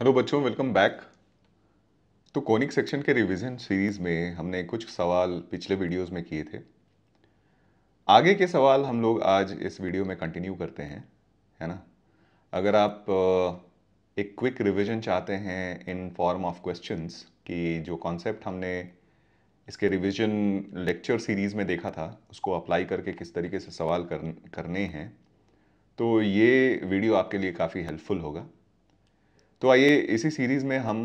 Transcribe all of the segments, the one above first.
Hello बच्चों welcome back to conic section के revision series में हमने कुछ सवाल पिछले वीडियोस में किए थे आगे के सवाल हम लोग आज इस वीडियो में कंटिन्यू करते हैं है ना अगर आप एक क्विक रिवीजन चाहते हैं इन फॉर्म ऑफ क्वेश्चंस कि जो कॉन्सेप्ट हमने इसके रिवीजन लेक्चर सीरीज़ में देखा था उसको अप्लाई करके किस तरीके से सवाल करने हैं तो ये वीडियो आपके लिए काफ़ी हेल्पफुल होगा तो आइए इसी सीरीज़ में हम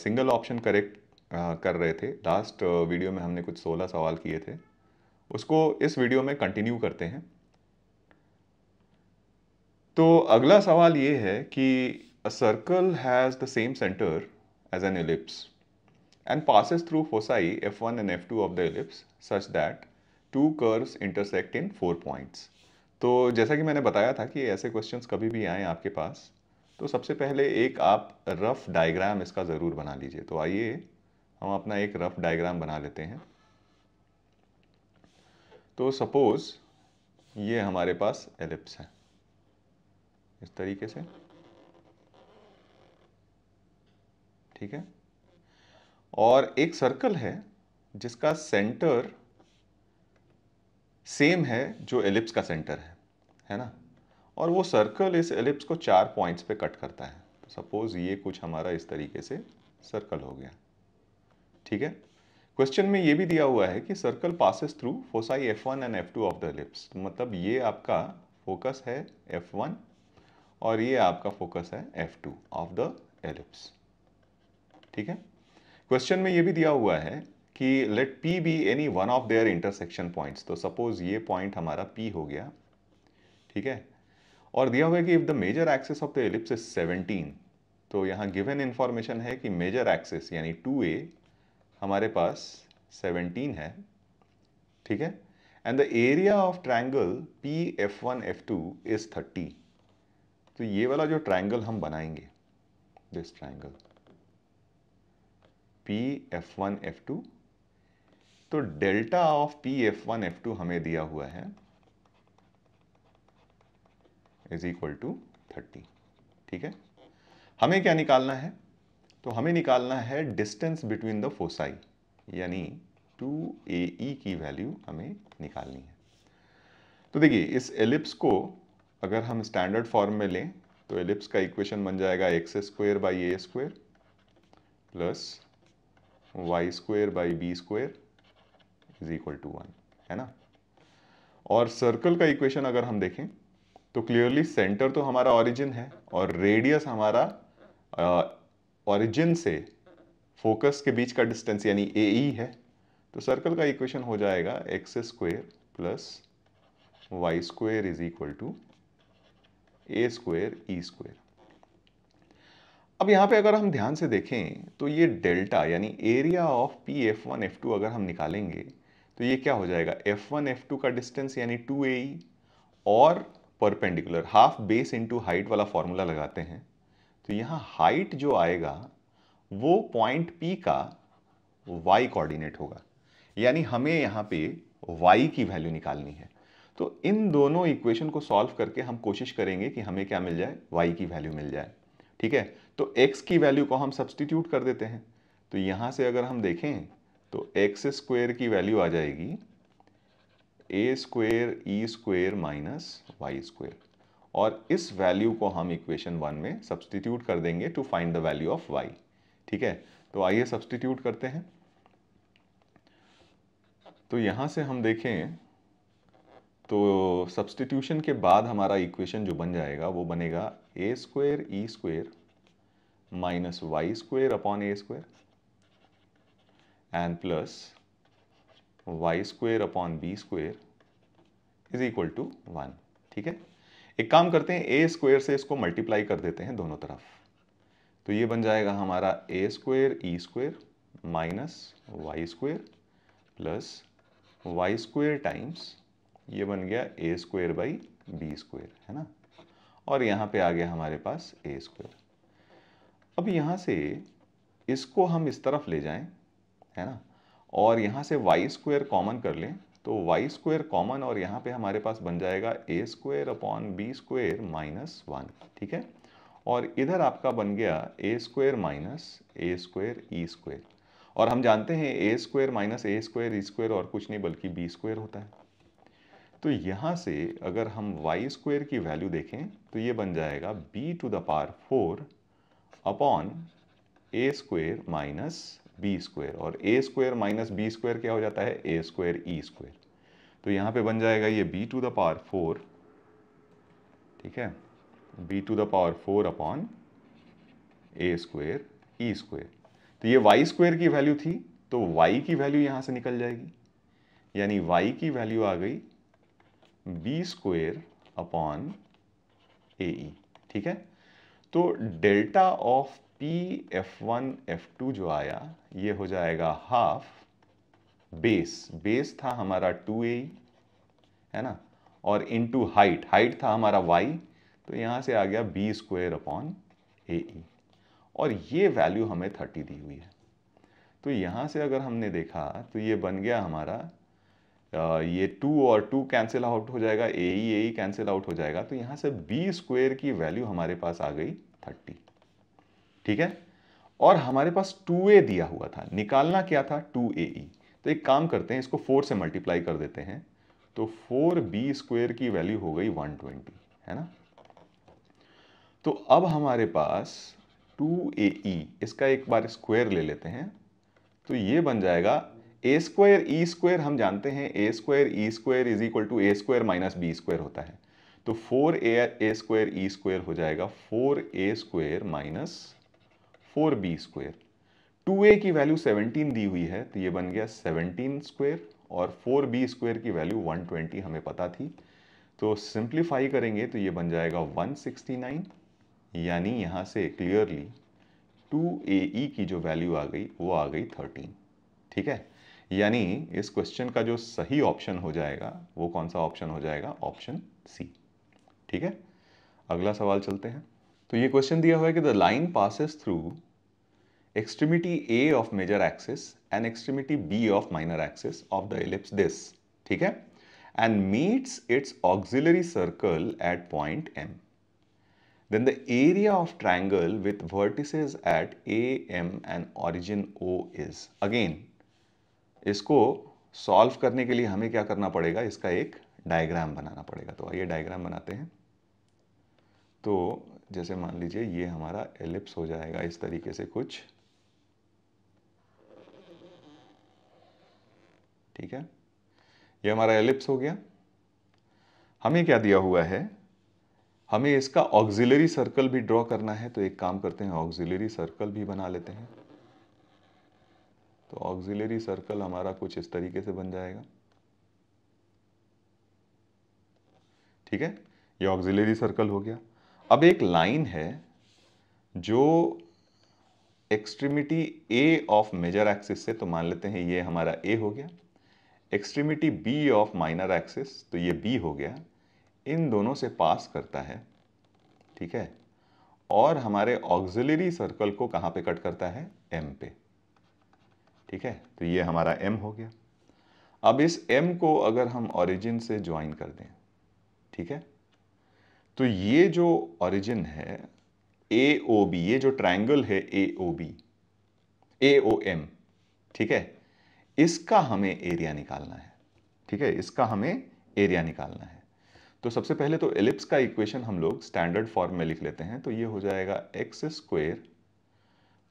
सिंगल ऑप्शन करेक्ट कर रहे थे लास्ट वीडियो में हमने कुछ 16 सवाल किए थे उसको इस वीडियो में कंटिन्यू करते हैं तो अगला सवाल ये है कि a circle has the same centre as an ellipse and passes through foci F one and F two of the ellipse such that two curves intersect in four points तो जैसा कि मैंने बताया था कि ऐसे क्वेश्चंस कभी भी आए आपके पास तो सबसे पहले एक आप रफ़ डायग्राम इसका ज़रूर बना लीजिए तो आइए हम अपना एक रफ़ डायग्राम बना लेते हैं तो सपोज़ ये हमारे पास एलिप्स है इस तरीके से ठीक है और एक सर्कल है जिसका सेंटर सेम है जो एलिप्स का सेंटर है है ना और वो सर्कल इस एलिप्स को चार पॉइंट्स पे कट करता है तो सपोज़ ये कुछ हमारा इस तरीके से सर्कल हो गया ठीक है क्वेश्चन में ये भी दिया हुआ है कि circle passes through foci F one and F two of the ellipse मतलब ये आपका फोकस है एफ वन और ये आपका फोकस है F two of the ellipse ठीक है क्वेश्चन में ये भी दिया हुआ है कि let P be any one of their intersection points तो सपोज ये पॉइंट हमारा पी हो गया ठीक है और दिया हुआ है कि if the major axis of the ellipse is 17 तो यहाँ गिवन इन्फॉर्मेशन है कि मेजर एक्सेस यानी 2a हमारे पास 17 है ठीक है and the area of triangle P F one F two is thirty तो ये वाला जो ट्राइंगल हम बनाएंगे this triangle P F one F two तो delta of P F one F two हमें दिया हुआ है इज इक्वल टू थर्टी ठीक है हमें क्या निकालना है तो हमें निकालना है डिस्टेंस बिटवीन द फोसाई यानी टू ए ई की वैल्यू हमें निकालनी है तो देखिए इस एलिप्स को अगर हम स्टैंडर्ड फॉर्म में लें तो एलिप्स का इक्वेशन बन जाएगा x square by a square plus y square by b square is equal to one है ना और सर्कल का इक्वेशन अगर हम देखें तो क्लियरली सेंटर तो हमारा ऑरिजिन है और रेडियस हमारा ऑरिजिन से फोकस के बीच का डिस्टेंस यानी ए ई e है तो सर्कल का इक्वेशन हो जाएगा x square plus y square is equal to a square e square अब यहां पे अगर हम ध्यान से देखें तो ये डेल्टा यानी area of P F one F two अगर हम निकालेंगे तो ये क्या हो जाएगा एफ वन एफ टू का डिस्टेंस यानी टू ए e और perpendicular half base into height वाला फॉर्मूला लगाते हैं तो यहाँ हाइट जो आएगा वो पॉइंट पी का वाई कोऑर्डिनेट होगा यानी हमें यहाँ पे वाई की वैल्यू निकालनी है तो इन दोनों इक्वेशन को सॉल्व करके हम कोशिश करेंगे कि हमें क्या मिल जाए वाई की वैल्यू मिल जाए ठीक है तो एक्स की वैल्यू को हम सब्सटीट्यूट कर देते हैं तो यहाँ से अगर हम देखें तो एक्स स्क्वेयर की वैल्यू आ जाएगी a square e square minus y square और इस वैल्यू को हम इक्वेशन वन में सब्सटीट्यूट कर देंगे to find the value of y ठीक है तो आइए सब्सटीट्यूट करते हैं तो यहां से हम देखें तो सब्सटीट्यूशन के बाद हमारा इक्वेशन जो बन जाएगा वो बनेगा a square e square minus y square upon a square and plus y square upon b square is equal to one ठीक है एक काम करते हैं ए स्क्वेयर से इसको मल्टीप्लाई कर देते हैं दोनों तरफ तो ये बन जाएगा हमारा a square e square minus y square plus y square times ये बन गया a square by b square है ना और यहाँ पे आ गया हमारे पास ए स्क्वायर अब यहाँ से इसको हम इस तरफ ले जाएं है ना और यहाँ से वाई स्क्वेयर कॉमन कर लें तो वाई स्क्वेयर कॉमन और यहाँ पे हमारे पास बन जाएगा a square upon b square minus one ठीक है और इधर आपका बन गया a square minus a square e square और हम जानते हैं a square minus a square e square और कुछ नहीं बल्कि बी स्क्वेयर होता है तो यहाँ से अगर हम वाई स्क्वेयर की वैल्यू देखें तो ये बन जाएगा b to the power four upon a square minus b square और a square minus b square क्या हो जाता है ए स्क्वेयर ई स्क्वेयर तो यहाँ पे बन जाएगा ये b to the power four ठीक है b to the power four upon a square e square तो ये y स्क्वेयर की वैल्यू थी तो y की वैल्यू यहाँ से निकल जाएगी यानी y की वैल्यू आ गई बी स्क्वेयर अपॉन ए ठीक है तो delta of P F one F two जो आया ये हो जाएगा हाफ बेस बेस था हमारा टू ए है ना और इनटू हाइट हाइट था हमारा वाई तो यहां से आ गया बी स्क्वेयर अपॉन ए और ये वैल्यू हमें थर्टी दी हुई है तो यहां से अगर हमने देखा तो ये बन गया हमारा ये टू और टू कैंसिल आउट हो जाएगा a e A cancel out हो जाएगा तो यहाँ से बी स्क्वेयर की वैल्यू हमारे पास आ गई थर्टी ठीक है और हमारे पास टू ए दिया हुआ था निकालना क्या था टू ए ई तो एक काम करते हैं इसको फोर से मल्टीप्लाई कर देते हैं तो फोर बी स्क्वेयर की वैल्यू हो गई वन ट्वेंटी है ना तो अब हमारे पास टू ए ई इसका एक बार स्क्वायर ले लेते हैं तो ये बन जाएगा ए स्क्वायर ई स्क्वायर हम जानते हैं a square e square is equal to a square minus b square होता है तो four a a square e square हो जाएगा four a square minus four b square two a की वैल्यू 17 दी हुई है तो ये बन गया 17 स्क्वेयर और 4b स्क्वायर की वैल्यू 120 हमें पता थी तो सिंप्लीफाई करेंगे तो ये बन जाएगा 169 यानी यहाँ से क्लियरली टू ए की जो वैल्यू आ गई वो आ गई 13 ठीक है यानी इस क्वेश्चन का जो सही ऑप्शन हो जाएगा वो कौन सा ऑप्शन हो जाएगा ऑप्शन सी ठीक है अगला सवाल चलते हैं तो ये क्वेश्चन दिया हुआ है कि the line passes through extremity A of major axis and extremity B of minor axis of the ellipse this ठीक है and meets its auxiliary circle at point M. Then the area of triangle with vertices at A, M and origin O is. Again, इसको solve करने के लिए हमें क्या करना पड़ेगा इसका एक डायग्राम बनाना पड़ेगा तो आइए डायग्राम बनाते हैं तो जैसे मान लीजिए ये हमारा एलिप्स हो जाएगा इस तरीके से कुछ ठीक है ये हमारा एलिप्स हो गया हमें क्या दिया हुआ है हमें इसका ऑक्सिलरी सर्कल भी ड्रॉ करना है तो एक काम करते हैं ऑक्सिलरी सर्कल भी बना लेते हैं तो ऑक्सिलरी सर्कल हमारा कुछ इस तरीके से बन जाएगा ठीक है ये ऑक्सिलरी सर्कल हो गया अब एक लाइन है जो extremity A of major axis से तो मान लेते हैं ये हमारा ए हो गया extremity B of minor axis तो ये बी हो गया इन दोनों से पास करता है ठीक है और हमारे ऑक्सिलरी सर्कल को कहाँ पे कट करता है एम पे ठीक है तो ये हमारा एम हो गया अब इस एम को अगर हम ओरिजिन से ज्वाइन कर दें ठीक है तो ये जो ओरिजिन है ए ओ बी ये जो ट्राइंगल है ए ओ बी ए ओ एम ठीक है इसका हमें एरिया निकालना है ठीक है इसका हमें एरिया निकालना है तो सबसे पहले तो एलिप्स का इक्वेशन हम लोग स्टैंडर्ड फॉर्म में लिख लेते हैं तो ये हो जाएगा x square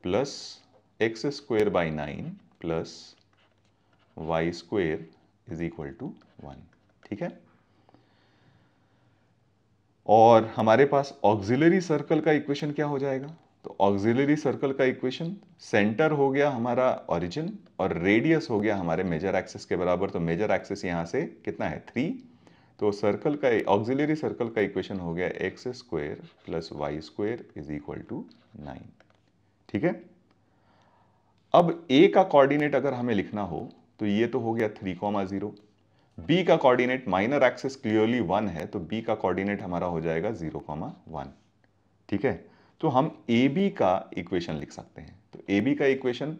plus x square by nine plus y square is equal to one ठीक है और हमारे पास ऑक्सिलरी सर्कल का इक्वेशन क्या हो जाएगा तो ऑक्सिलरी सर्कल का इक्वेशन सेंटर हो गया हमारा ओरिजिन और रेडियस हो गया हमारे मेजर एक्सेस के बराबर तो मेजर एक्सेस यहाँ से कितना है थ्री तो सर्कल का ऑक्सिलरी सर्कल का इक्वेशन हो गया x square plus y square is equal to nine ठीक है अब ए का कोऑर्डिनेट अगर हमें लिखना हो तो ये तो हो गया थ्री कॉमा जीरो बी का coordinate minor axis clearly one है तो बी का कोऑर्डिनेट हमारा हो जाएगा जीरो कॉमा वन ठीक है तो हम ए बी का इक्वेशन लिख सकते हैं तो ए बी का इक्वेशन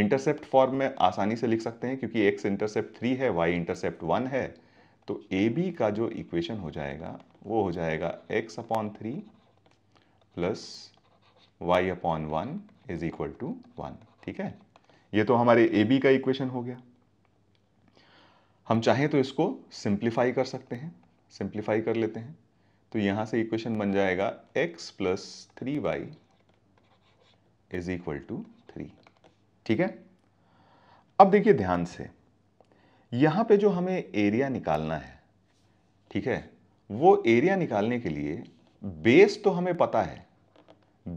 इंटरसेप्ट फॉर्म में आसानी से लिख सकते हैं क्योंकि एक्स इंटरसेप्ट थ्री है वाई इंटरसेप्ट वन है तो ए बी का जो इक्वेशन हो जाएगा वो हो जाएगा x upon three plus y upon one is equal to one ठीक है ये तो हमारे ए बी का इक्वेशन हो गया हम चाहें तो इसको सिंप्लीफाई कर सकते हैं सिंप्लीफाई कर लेते हैं तो यहां से इक्वेशन बन जाएगा x plus three y is equal to three ठीक है अब देखिए ध्यान से यहां पे जो हमें एरिया निकालना है ठीक है वो एरिया निकालने के लिए बेस तो हमें पता है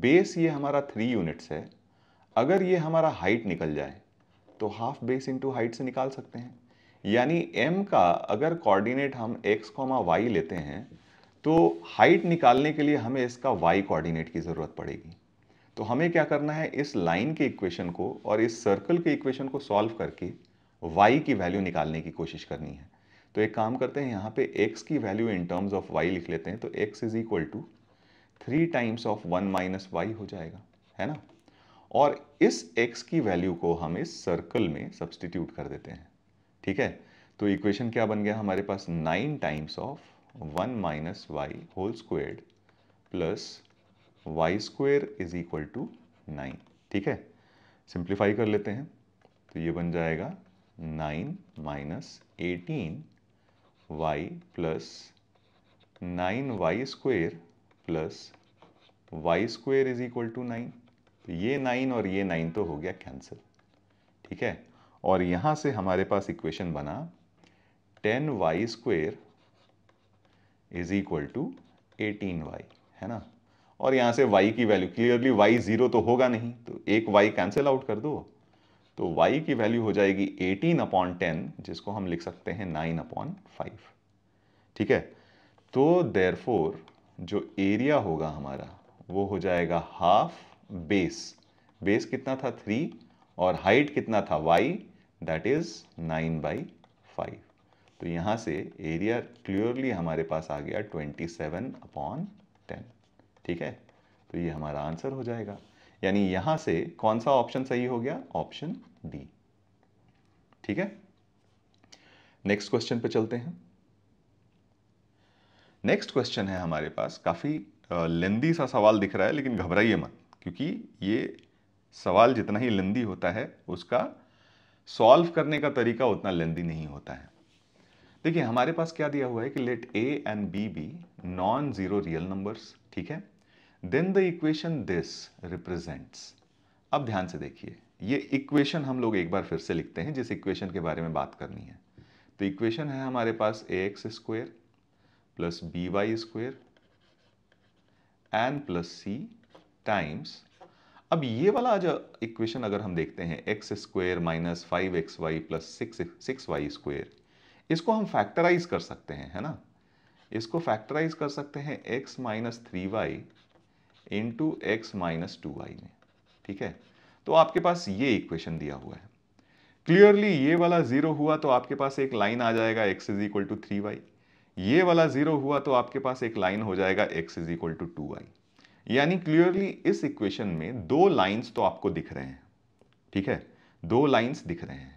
बेस ये हमारा थ्री यूनिट्स है अगर ये हमारा हाइट निकल जाए तो हाफ बेस इंटू हाइट से निकाल सकते हैं यानी m का अगर कोऑर्डिनेट हम x, y लेते हैं तो हाइट निकालने के लिए हमें इसका वाई कोऑर्डिनेट की ज़रूरत पड़ेगी तो हमें क्या करना है इस लाइन के इक्वेशन को और इस सर्कल के इक्वेशन को सॉल्व करके वाई की वैल्यू निकालने की कोशिश करनी है तो एक काम करते हैं यहाँ पे एक्स की value in terms of y लिख लेते हैं तो x is equal to three times of one minus y हो जाएगा है ना और इस एक्स की वैल्यू को हम इस सर्कल में सब्सटीट्यूट कर देते हैं ठीक है तो इक्वेशन क्या बन गया हमारे पास nine times of one minus y whole squared plus y square is equal to nine ठीक है सिंप्लीफाई कर लेते हैं तो ये बन जाएगा nine minus eighteen y plus nine y square plus y square is equal to nine तो ये नाइन और ये नाइन तो हो गया कैंसिल ठीक है और यहाँ से हमारे पास इक्वेशन बना ten y square is equal to eighteen y है ना और यहाँ से y की वैल्यू क्लियरली y जीरो तो होगा नहीं तो एक y कैंसिल आउट कर दो तो y की वैल्यू हो जाएगी 18 अपॉन टेन जिसको हम लिख सकते हैं 9 अपॉन फाइव ठीक है तो देरफोर जो एरिया होगा हमारा वो हो जाएगा हाफ बेस बेस कितना था थ्री और हाइट कितना था y that is nine by five तो यहाँ से एरिया क्लियरली हमारे पास आ गया ट्वेंटी सेवन अपॉन टेन ठीक है तो ये हमारा आंसर हो जाएगा यानी यहाँ से कौन सा ऑप्शन सही हो गया ऑप्शन डी ठीक है नेक्स्ट क्वेश्चन पे चलते हैं नेक्स्ट क्वेश्चन है हमारे पास काफ़ी लेंदी सा सवाल दिख रहा है लेकिन घबराइए मत क्योंकि ये सवाल जितना ही लेंदी होता है उसका सॉल्व करने का तरीका उतना लेंदी नहीं होता है देखिए हमारे पास क्या दिया हुआ है कि let a and b be non zero real numbers ठीक है then the equation this represents अब ध्यान से देखिए ये इक्वेशन हम लोग एक बार फिर से लिखते हैं जिस इक्वेशन के बारे में बात करनी है तो इक्वेशन है हमारे पास a x square plus b y square and plus c times अब ये वाला जो इक्वेशन अगर हम देखते हैं x square minus five x y plus six six y square इसको हम फैक्टराइज कर सकते हैं है ना इसको फैक्टराइज कर सकते हैं x minus three y into x minus two y में ठीक है तो आपके पास ये इक्वेशन दिया हुआ है क्लियरली ये वाला जीरो हुआ तो आपके पास एक लाइन आ जाएगा x is equal to three y ये वाला जीरो हुआ तो आपके पास एक लाइन हो जाएगा x is equal to two y यानी क्लियरली इस इक्वेशन में दो लाइन्स तो आपको दिख रहे हैं ठीक है दो लाइन्स दिख रहे हैं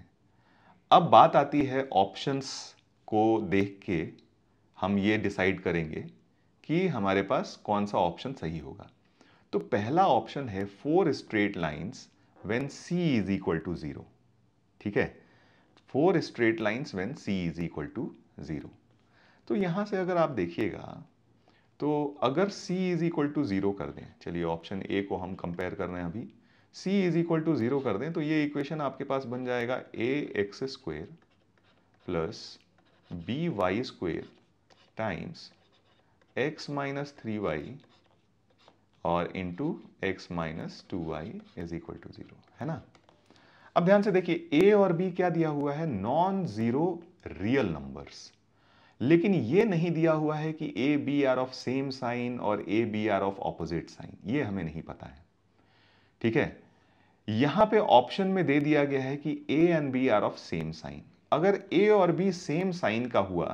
अब बात आती है ऑप्शंस को देख के हम ये डिसाइड करेंगे कि हमारे पास कौन सा ऑप्शन सही होगा तो पहला ऑप्शन है four straight lines when c is equal to zero ठीक है four straight lines when c is equal to zero तो यहाँ से अगर आप देखिएगा तो अगर c is equal to zero कर दें चलिए ऑप्शन ए को हम कंपेयर कर रहे हैं अभी c is equal to zero कर दें तो ये इक्वेशन आपके पास बन जाएगा a x square plus b y square times x minus three y और into x minus two y is equal to zero है ना अब ध्यान से देखिए ए और बी क्या दिया हुआ है नॉन ज़ीरो रियल नंबर्स लेकिन ये नहीं दिया हुआ है कि a b are of same sign और a b are of opposite sign ये हमें नहीं पता है ठीक है यहां पे ऑप्शन में दे दिया गया है कि a and b are of same sign अगर ए और बी सेम साइन का हुआ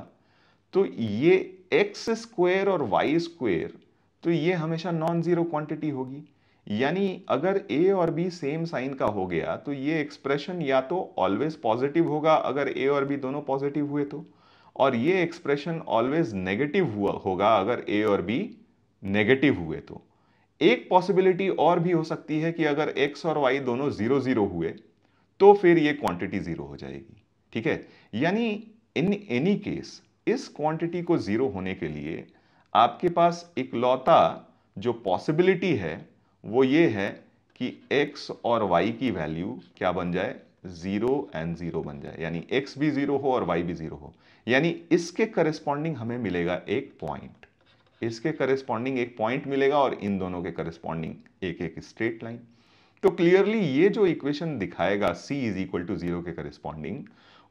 तो ये एक्स स्क्वेयर और वाई स्क्वेयर तो ये हमेशा नॉन जीरो क्वांटिटी होगी यानी अगर ए और बी सेम साइन का हो गया तो ये एक्सप्रेशन या तो ऑलवेज पॉजिटिव होगा अगर ए और बी दोनों पॉजिटिव हुए तो और ये एक्सप्रेशन ऑलवेज नेगेटिव हुआ होगा अगर ए और बी नेगेटिव हुए तो एक पॉसिबिलिटी और भी हो सकती है कि अगर x और y दोनों जीरो जीरो हुए तो फिर ये क्वांटिटी जीरो हो जाएगी ठीक है यानी इन एनी केस इस क्वांटिटी को जीरो होने के लिए आपके पास इकलौता जो पॉसिबिलिटी है वो ये है कि x और y की वैल्यू क्या बन जाए जीरो एंड जीरो बन जाए यानी x भी जीरो हो और y भी जीरो हो यानी इसके करस्पॉन्डिंग हमें मिलेगा एक पॉइंट इसके करेस्पॉन्डिंग एक पॉइंट मिलेगा और इन दोनों के करेस्पॉन्डिंग एक एक स्ट्रेट लाइन तो क्लियरली ये जो इक्वेशन दिखाएगा c is equal to zero के करेस्पॉन्डिंग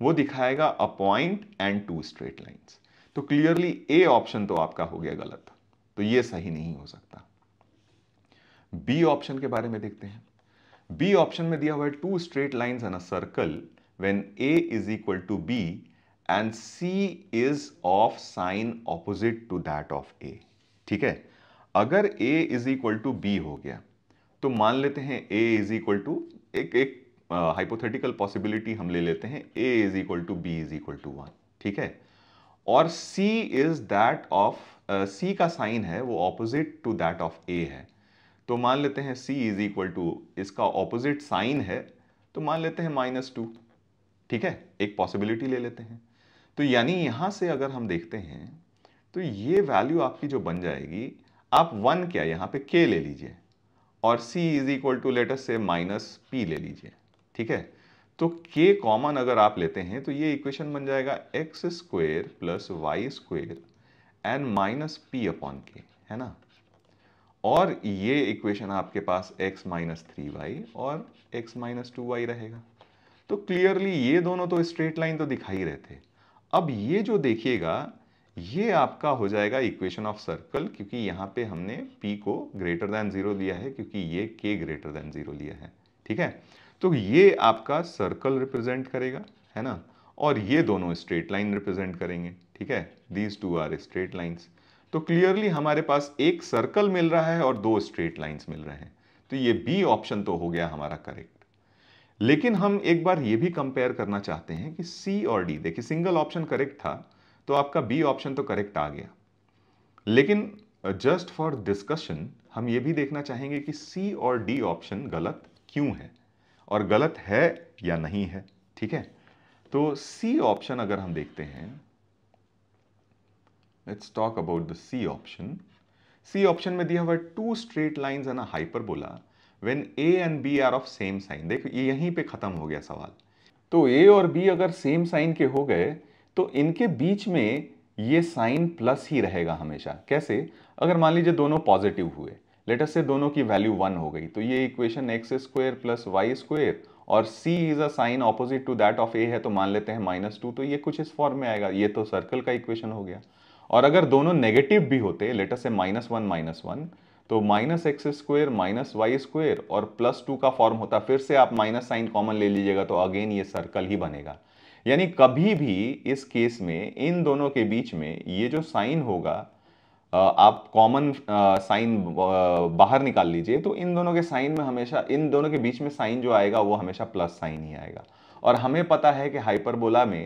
वो दिखाएगा a point and two straight lines तो क्लियरली ए ऑप्शन तो आपका हो गया गलत तो ये सही नहीं हो सकता बी ऑप्शन के बारे में देखते हैं बी ऑप्शन में दिया हुआ है two straight lines and a circle when a is equal to b and c is of sign opposite to that of a ठीक है अगर a is equal to b हो गया तो मान लेते हैं ए इज इक्वल टू एक एक हाइपोथेटिकल uh, पॉसिबिलिटी हम ले लेते हैं a is equal to b is equal to one ठीक है और c is that of c का साइन है वो opposite to that of a है तो मान लेते हैं सी इज इक्वल टू इसका ऑपोजिट साइन है तो मान लेते हैं माइनस टू ठीक है एक पॉसिबिलिटी ले लेते हैं तो यानी यहां से अगर हम देखते हैं तो ये वैल्यू आपकी जो बन जाएगी आप वन क्या यहाँ पे के ले लीजिए और c is equal to letter से माइनस पी ले लीजिए ठीक है तो के कॉमन अगर आप लेते हैं तो ये इक्वेशन बन जाएगा x square plus y square and minus p upon k है ना और ये इक्वेशन आपके पास x माइनस थ्री वाई और x माइनस टू वाई रहेगा तो क्लियरली ये दोनों तो स्ट्रेट लाइन तो दिखाई रहे थे अब ये जो देखिएगा ये आपका हो जाएगा इक्वेशन ऑफ सर्कल क्योंकि यहाँ पे हमने p को ग्रेटर दैन जीरो लिया है क्योंकि ये k ग्रेटर दैन जीरो लिया है ठीक है तो ये आपका सर्कल रिप्रेजेंट करेगा है ना और ये दोनों स्ट्रेट लाइन रिप्रेजेंट करेंगे ठीक है these two are straight lines तो क्लियरली हमारे पास एक सर्कल मिल रहा है और दो स्ट्रेट लाइन्स मिल रहे हैं तो ये बी ऑप्शन तो हो गया हमारा करेक्ट लेकिन हम एक बार ये भी कंपेयर करना चाहते हैं कि सी और डी देखिए सिंगल ऑप्शन करेक्ट था तो आपका बी ऑप्शन तो करेक्ट आ गया लेकिन जस्ट फॉर डिस्कशन हम ये भी देखना चाहेंगे कि सी और डी ऑप्शन गलत क्यों है और गलत है या नहीं है ठीक है तो सी ऑप्शन अगर हम देखते हैं let's talk about the C option C option में दिया हुआ two straight lines and a hyperbola when a and b are of same sign देखो ये यहीं पे ख़त्म हो गया सवाल तो ए और बी अगर सेम साइन के हो गए तो इनके बीच में ये साइन प्लस ही रहेगा हमेशा कैसे अगर मान लीजिए दोनों पॉजिटिव हुए लेटर से दोनों की वैल्यू वन हो गई तो ये equation x square plus y square और c is a sign opposite to that of a है तो मान लेते हैं माइनस टू तो ये कुछ इस फॉर्म में आएगा ये तो सर्कल का इक्वेशन हो गया और अगर दोनों नेगेटिव भी होते लेटर से माइनस वन माइनस वन तो minus x square minus y square और प्लस टू का फॉर्म होता फिर से आप माइनस साइन कॉमन ले लीजिएगा तो अगेन ये सर्कल ही बनेगा यानी कभी भी इस केस में इन दोनों के बीच में ये जो साइन होगा आप कॉमन साइन बाहर निकाल लीजिए तो इन दोनों के साइन में हमेशा इन दोनों के बीच में साइन जो आएगा वो हमेशा प्लस साइन ही आएगा और हमें पता है कि हाइपरबोला में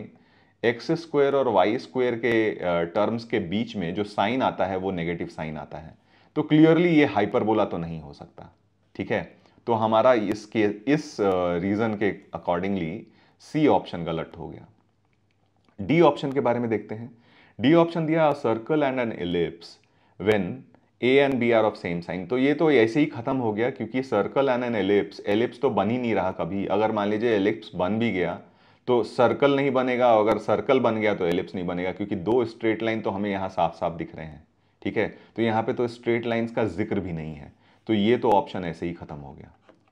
एक्स स्क्वेयर और वाई स्क्वेयर के टर्म्स के बीच में जो साइन आता है वो नेगेटिव साइन आता है तो क्लियरली ये हाइपरबोला तो नहीं हो सकता ठीक है तो हमारा इसके इस रीज़न के अकॉर्डिंगली सी ऑप्शन गलत हो गया डी ऑप्शन के बारे में देखते हैं डी ऑप्शन दिया circle and an ellipse when a and b are of same sign तो ये तो ऐसे ही खत्म हो गया क्योंकि circle and an ellipse ellipse तो बन ही नहीं रहा कभी अगर मान लीजिए एलिप्स बन भी गया तो सर्कल नहीं बनेगा अगर सर्कल बन गया तो एलिप्स नहीं बनेगा क्योंकि दो स्ट्रेट लाइन तो हमें यहाँ साफ साफ दिख रहे हैं ठीक है तो यहाँ पे तो स्ट्रेट लाइंस का जिक्र भी नहीं है तो ये तो ऑप्शन ऐसे ही ख़त्म हो गया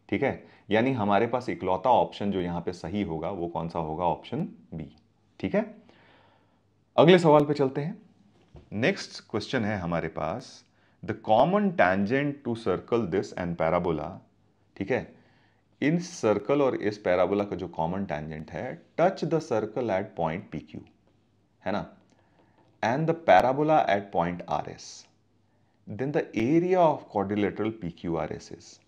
ठीक है यानी हमारे पास इकलौता ऑप्शन जो यहाँ पे सही होगा वो कौन सा होगा ऑप्शन बी ठीक है अगले सवाल पे चलते हैं नेक्स्ट क्वेश्चन है हमारे पास the common tangent to circle this and parabola ठीक है इन सर्कल और इस पैराबोला का जो कॉमन टैंजेंट है touch the circle at point P Q है ना and the parabola at point RS, then the area of quadrilateral PQRS is.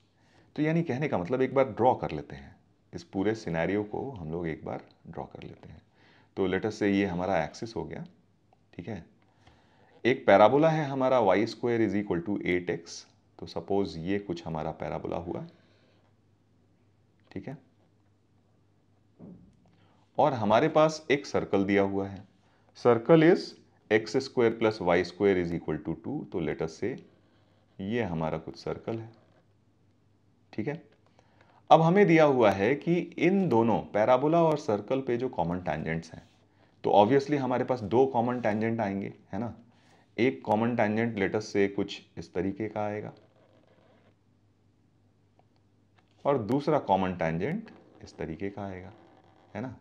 तो यानी कहने का मतलब एक बार ड्रॉ कर लेते हैं इस पूरे सिनेरियो को हम लोग एक बार ड्रॉ कर लेते हैं तो लेटर से ये हमारा एक्सिस हो गया ठीक है एक पैराबोला है हमारा y square is equal to eight x तो सपोज ये कुछ हमारा पैराबोला हुआ ठीक है और हमारे पास एक सर्कल दिया हुआ है circle is x square plus y square is equal to two तो लेटस से ये हमारा कुछ सर्कल है ठीक है अब हमें दिया हुआ है कि इन दोनों पैराबोला और सर्कल पे जो कॉमन टेंजेंट्स हैं तो ऑब्वियसली हमारे पास दो कॉमन टैंजेंट आएंगे है ना एक कॉमन टैंजेंट लेटस से कुछ इस तरीके का आएगा और दूसरा कॉमन टैंजेंट इस तरीके का आएगा है ना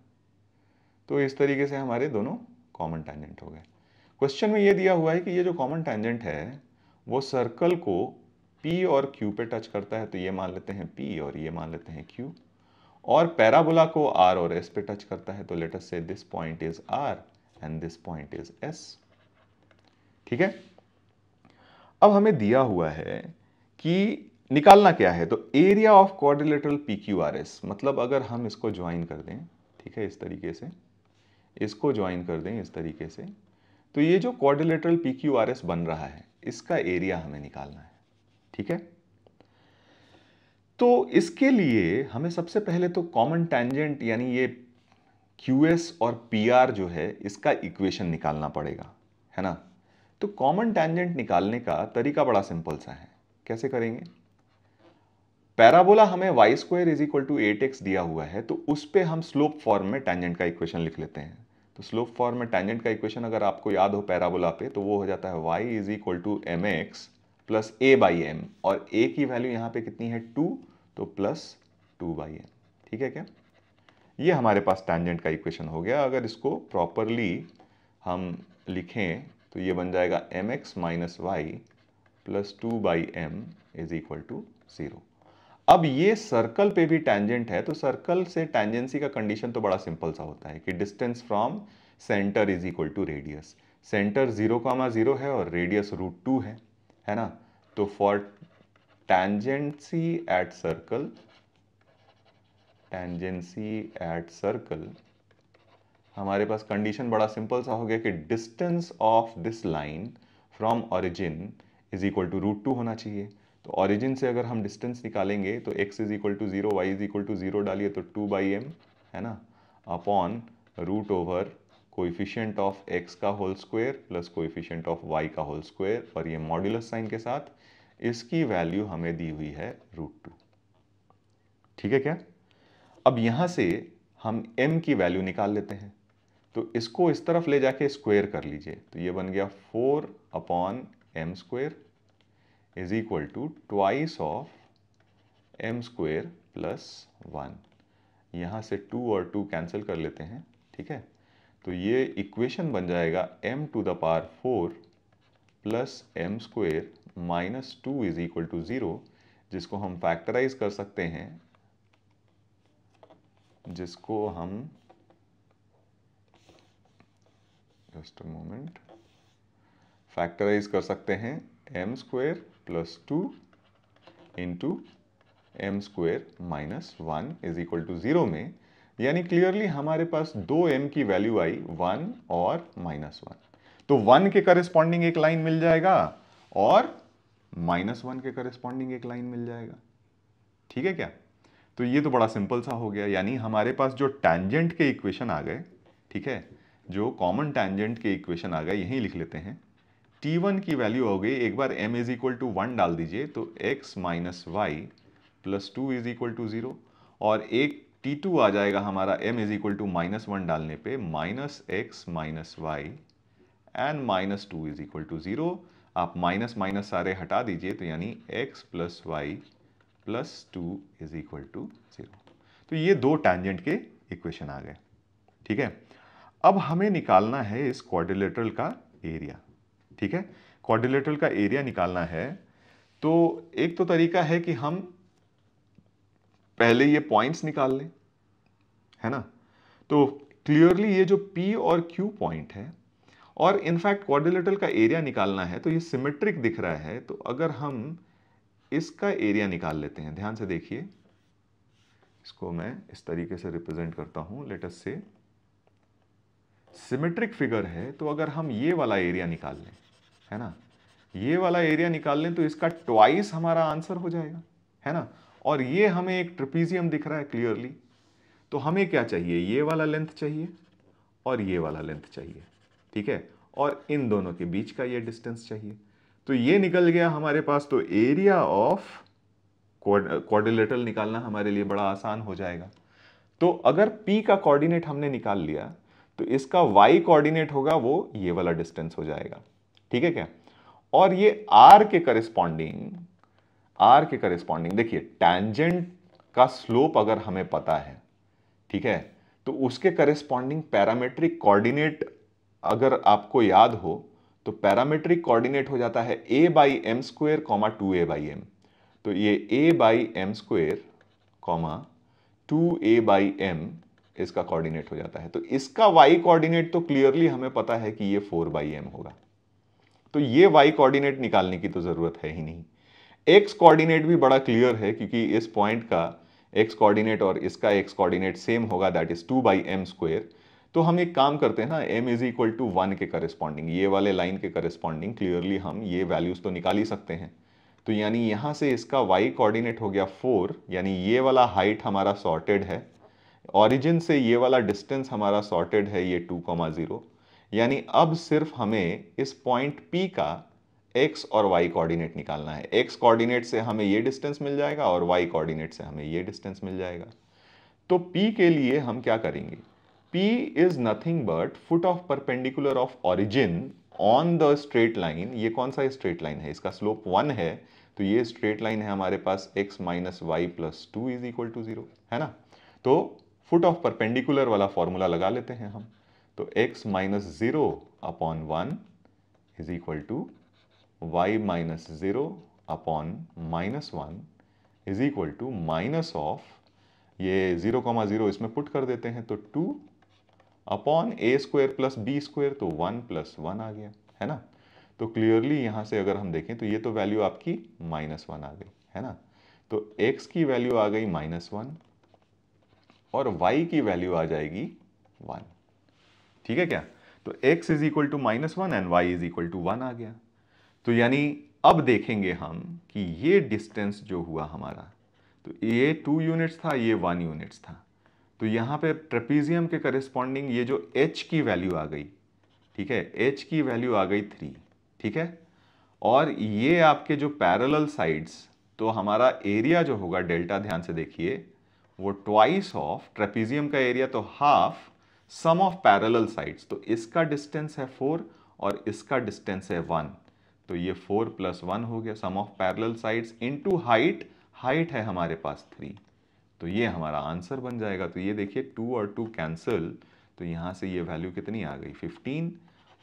तो इस तरीके से हमारे दोनों कॉमन टैंजेंट हो गए क्वेश्चन में ये दिया हुआ है कि ये जो कॉमन टेंजेंट है वो सर्कल को P और Q पे टच करता है तो ये मान लेते हैं P और ये मान लेते हैं Q और पैराबोला को R और S पे टच करता है तो let us say this point is R and this point is S ठीक है अब हमें दिया हुआ है कि निकालना क्या है तो area of quadrilateral P Q R S मतलब अगर हम इसको ज्वाइन कर दें ठीक है इस तरीके से इसको ज्वाइन कर दें इस तरीके से तो ये जो quadrilateral P Q R S बन रहा है इसका एरिया हमें निकालना है ठीक है तो इसके लिए हमें सबसे पहले तो कॉमन टेंजेंट यानी ये क्यू एस और पी आर जो है इसका इक्वेशन निकालना पड़ेगा है ना तो कॉमन टेंजेंट निकालने का तरीका बड़ा सिंपल सा है कैसे करेंगे पैराबोला हमें y square is equal to eight x दिया हुआ है तो उस पर हम स्लोप फॉर्म में टेंजेंट का इक्वेशन लिख लेते हैं तो स्लोप फॉर्म में टैंजेंट का इक्वेशन अगर आपको याद हो पैराबोला पे तो वो हो जाता है y is equal to m x plus a by m और ए की वैल्यू यहाँ पे कितनी है टू तो प्लस टू बाई एम ठीक है क्या ये हमारे पास टैंजेंट का इक्वेशन हो गया अगर इसको प्रॉपरली हम लिखें तो ये बन जाएगा m x minus y plus two by m is equal to zero अब ये सर्कल पे भी टेंजेंट है तो सर्कल से टेंजेंसी का कंडीशन तो बड़ा सिंपल सा होता है कि distance from centre is equal to radius centre zero comma zero है और रेडियस रूट टू है है ना तो for tangency at circle tangency at circle हमारे पास कंडीशन बड़ा सिंपल सा हो गया कि distance of this line from origin is equal to root two होना चाहिए तो ऑरिजिन से अगर हम डिस्टेंस निकालेंगे तो x is equal to zero y is equal to zero डालिए तो टू बाई एम है ना upon root over coefficient of x का whole square plus coefficient of y का होल स्क्वायर और ये मॉड्यूलस साइन के साथ इसकी वैल्यू हमें दी हुई है रूट टू ठीक है क्या अब यहां से हम m की वैल्यू निकाल लेते हैं तो इसको इस तरफ ले जाके स्क्वायर कर लीजिए तो ये बन गया four upon m square is equal to twice of m square plus one यहाँ से टू और टू कैंसिल कर लेते हैं ठीक है तो ये इक्वेशन बन जाएगा m to the power four plus m square minus two is equal to zero जिसको हम फैक्टराइज कर सकते हैं जिसको हम जस्ट मोमेंट फैक्टराइज कर सकते हैं m square plus 2 into m square minus one is equal to zero में यानी क्लियरली हमारे पास दो एम की वैल्यू आई वन और माइनस वन तो वन के करेस्पॉन्डिंग एक लाइन मिल जाएगा और माइनस वन के करेस्पॉन्डिंग एक लाइन मिल जाएगा ठीक है क्या तो ये तो बड़ा सिंपल सा हो गया यानी हमारे पास जो टैंजेंट के इक्वेशन आ गए ठीक है जो कॉमन टैंजेंट के इक्वेशन आ गए यहीं लिख लेते हैं T1 की वैल्यू हो गई एक बार m is equal to one डाल दीजिए तो x minus y plus two is equal to zero और एक T2 आ जाएगा हमारा m is equal to minus one डालने पे minus x minus y and minus two is equal to zero आप माइनस माइनस सारे हटा दीजिए तो यानी x plus y plus two is equal to zero तो ये दो टैंजेंट के इक्वेशन आ गए ठीक है अब हमें निकालना है इस क्वाड्रिलेटरल का एरिया ठीक है क्वाड्रिलेटरल का एरिया निकालना है तो एक तो तरीका है कि हम पहले ये पॉइंट्स निकाल लें है ना तो क्लियरली ये जो P और Q पॉइंट है और इनफैक्ट क्वाड्रिलेटरल का एरिया निकालना है तो ये सिमेट्रिक दिख रहा है तो अगर हम इसका एरिया निकाल लेते हैं ध्यान से देखिए इसको मैं इस तरीके से रिप्रेजेंट करता हूं लेटस से सिमेट्रिक फिगर है तो अगर हम ये वाला एरिया निकाल लें है ना ये वाला एरिया निकाल लें तो इसका ट्वाइस हमारा आंसर हो जाएगा है ना और ये हमें एक ट्रिपीजियम दिख रहा है क्लियरली तो हमें क्या चाहिए ये वाला लेंथ चाहिए और ये वाला लेंथ चाहिए ठीक है और इन दोनों के बीच का ये डिस्टेंस चाहिए तो ये निकल गया हमारे पास तो एरिया ऑफ कॉर्डिलेटरल निकालना हमारे लिए बड़ा आसान हो जाएगा तो अगर P का कोऑर्डिनेट हमने निकाल लिया तो इसका y कोऑर्डिनेट होगा वो ये वाला डिस्टेंस हो जाएगा ठीक है क्या और ये आर के करिस्पॉन्डिंग आर के करिस्पॉन्डिंग देखिए टैंजेंट का स्लोप अगर हमें पता है ठीक है तो उसके करिस्पॉन्डिंग पैरामेट्रिक कोऑर्डिनेट अगर आपको याद हो तो पैरामेट्रिक कोऑर्डिनेट हो जाता है a by m square comma two a by m तो ये a by m square comma two a by m इसका कोऑर्डिनेट हो जाता है तो इसका वाई कोऑर्डिनेट तो क्लियरली हमें पता है कि ये फोर बाई एम होगा तो ये वाई कोऑर्डिनेट निकालने की तो ज़रूरत है ही नहीं एक्स कोऑर्डिनेट भी बड़ा क्लियर है क्योंकि इस पॉइंट का एक्स कोऑर्डिनेट और इसका एक्स कोऑर्डिनेट सेम होगा that is two by m square तो हम एक काम करते हैं ना m is equal to one के करस्पॉन्डिंग ये वाले लाइन के करस्पॉन्डिंग क्लियरली हम ये वैल्यूज़ तो निकाल ही सकते हैं तो यानी यहाँ से इसका वाई कोऑर्डिनेट हो गया फोर यानी ये वाला हाइट हमारा सॉर्टेड है ऑरिजिन से ये वाला डिस्टेंस हमारा सॉर्टेड है ये टू कॉमा ज़ीरो यानी अब सिर्फ हमें इस पॉइंट पी का एक्स और वाई कोऑर्डिनेट निकालना है एक्स कोऑर्डिनेट से हमें ये डिस्टेंस मिल जाएगा और वाई कोऑर्डिनेट से हमें ये डिस्टेंस मिल जाएगा तो पी के लिए हम क्या करेंगे P is nothing but foot of perpendicular of origin on the straight line ये कौन सा स्ट्रेट लाइन है इसका स्लोप वन है तो ये स्ट्रेट लाइन है हमारे पास x minus y plus two is equal to zero है ना तो फुट ऑफ परपेंडिकुलर वाला फॉर्मूला लगा लेते हैं हम तो x minus zero upon one is equal to y minus zero upon minus one is equal to minus of ये ज़ीरो कॉमा ज़ीरो इसमें पुट कर देते हैं तो two upon a square plus b square तो वन प्लस वन आ गया है ना तो क्लियरली यहां से अगर हम देखें तो ये तो वैल्यू आपकी माइनस वन आ गई है ना तो एक्स की वैल्यू आ गई माइनस वन और वाई की वैल्यू आ जाएगी वन ठीक है क्या तो x is equal to minus one and y is equal to one आ गया तो यानी अब देखेंगे हम कि ये डिस्टेंस जो हुआ हमारा तो ये टू यूनिट्स था ये वन यूनिट्स था तो यहाँ पे ट्रेपीजियम के करिस्पॉन्डिंग ये जो h की वैल्यू आ गई ठीक है h की वैल्यू आ गई थ्री ठीक है और ये आपके जो पैरेलल साइड्स तो हमारा एरिया जो होगा डेल्टा ध्यान से देखिए वो ट्वाइस ऑफ ट्रेपीजियम का एरिया तो half sum of parallel sides तो इसका डिस्टेंस है फोर और इसका डिस्टेंस है वन तो ये फोर प्लस वन हो गया sum of parallel sides into height height है हमारे पास थ्री तो ये हमारा आंसर बन जाएगा तो ये देखिए टू और टू कैंसिल तो यहाँ से ये वैल्यू कितनी आ गई फिफ्टीन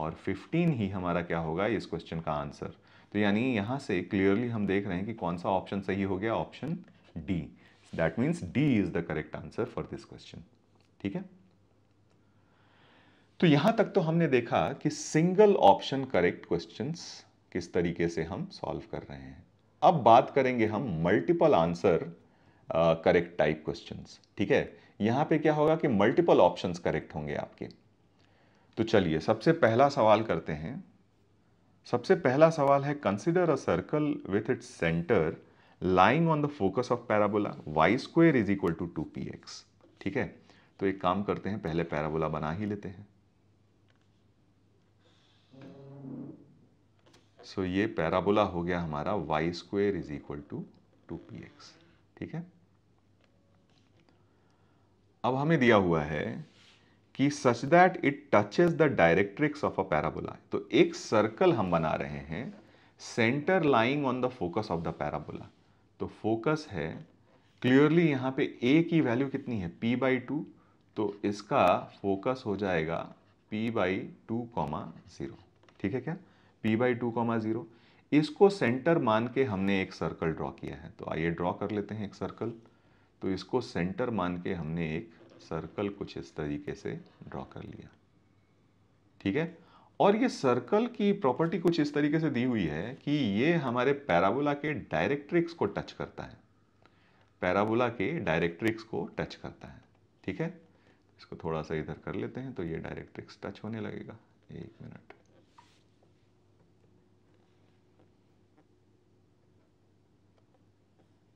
और फिफ्टीन ही हमारा क्या होगा इस क्वेश्चन का आंसर तो यानी यहाँ से क्लियरली हम देख रहे हैं कि कौन सा ऑप्शन सही हो गया option D that means D is the correct answer for this question ठीक है तो यहां तक तो हमने देखा कि सिंगल ऑप्शन करेक्ट क्वेश्चंस किस तरीके से हम सॉल्व कर रहे हैं अब बात करेंगे हम multiple answer correct type questions ठीक है यहां पे क्या होगा कि मल्टीपल ऑप्शंस करेक्ट होंगे आपके तो चलिए सबसे पहला सवाल करते हैं सबसे पहला सवाल है consider a circle with its centre lying on the focus of parabola y square is equal to two p x ठीक है तो एक काम करते हैं पहले पैराबोला बना ही लेते हैं सो ये पैराबोला हो गया हमारा y square is equal to two p x ठीक है अब हमें दिया हुआ है कि such that it touches the directrix of a parabola तो एक सर्कल हम बना रहे हैं centre lying on the focus of the parabola तो फोकस है क्लियरली यहां पे ए की वैल्यू कितनी है पी बाई टू तो इसका फोकस हो जाएगा p by two comma zero ठीक है क्या p by two comma zero इसको सेंटर मान के हमने एक सर्कल ड्रॉ किया है तो आइए ड्रॉ कर लेते हैं एक सर्कल तो इसको सेंटर मान के हमने एक सर्कल कुछ इस तरीके से ड्रॉ कर लिया ठीक है और ये सर्कल की प्रॉपर्टी कुछ इस तरीके से दी हुई है कि ये हमारे पैराबोला के डायरेक्ट्रिक्स को टच करता है पैराबोला के डायरेक्ट्रिक्स को टच करता है ठीक है इसको थोड़ा सा इधर कर लेते हैं तो ये डायरेक्ट्रिक्स टच होने लगेगा एक मिनट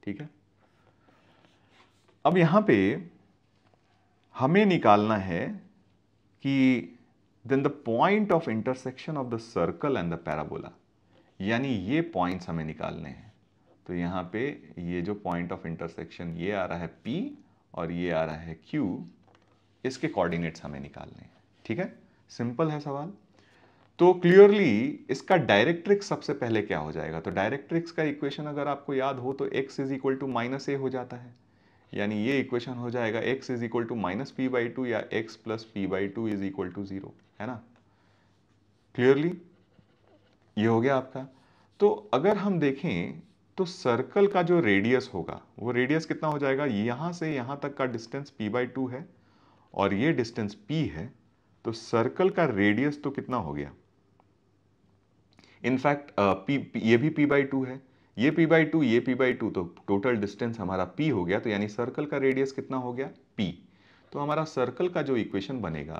ठीक है अब यहां पे हमें निकालना है कि then the point of intersection of the circle and the parabola यानी ये पॉइंट्स हमें निकालने हैं तो यहां पे ये जो पॉइंट ऑफ इंटरसेक्शन ये आ रहा है P और ये आ रहा है Q इसके कोऑर्डिनेट्स हमें निकालने हैं ठीक है सिंपल है सवाल तो क्लियरली इसका डायरेक्ट्रिक्स सबसे पहले क्या हो जाएगा तो डायरेक्ट्रिक्स का इक्वेशन अगर आपको याद हो तो x is equal to minus a हो जाता है यानी ये इक्वेशन हो जाएगा x is equal to minus p by two या x plus p by two is equal to zero है ना क्लियरली ये हो गया आपका तो अगर हम देखें तो सर्कल का जो रेडियस होगा वो रेडियस कितना हो जाएगा यहां से यहां तक का डिस्टेंस पी बाई टू है और ये डिस्टेंस पी है तो सर्कल का रेडियस तो कितना हो गया इनफैक्ट ये भी पी बाई टू है ये पी बाई टू ये पी बाई टू तो टोटल डिस्टेंस हमारा पी हो गया तो यानी सर्कल का रेडियस कितना हो गया पी तो हमारा सर्कल का जो इक्वेशन बनेगा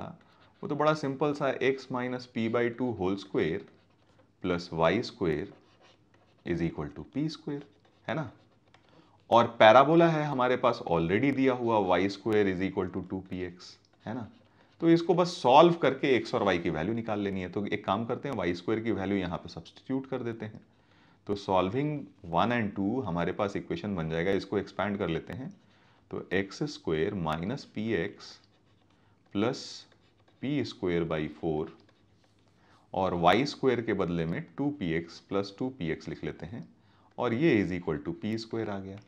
वो तो बड़ा सिंपल सा x minus p by two whole square plus y square is equal to p square है ना और पैराबोला है हमारे पास ऑलरेडी दिया हुआ y square is equal to two p x है ना तो इसको बस सॉल्व करके एक्स और वाई की वैल्यू निकाल लेनी है तो एक काम करते हैं वाई स्क्वायर की वैल्यू यहाँ पे सब्सटीट्यूट कर देते हैं तो सॉल्विंग वन एंड टू हमारे पास इक्वेशन बन जाएगा इसको एक्सपैंड कर लेते हैं तो x square minus p x plus p square by four और वाई स्क्वेयर के बदले में two p x plus two p x लिख लेते हैं और ये is equal to p square आ गया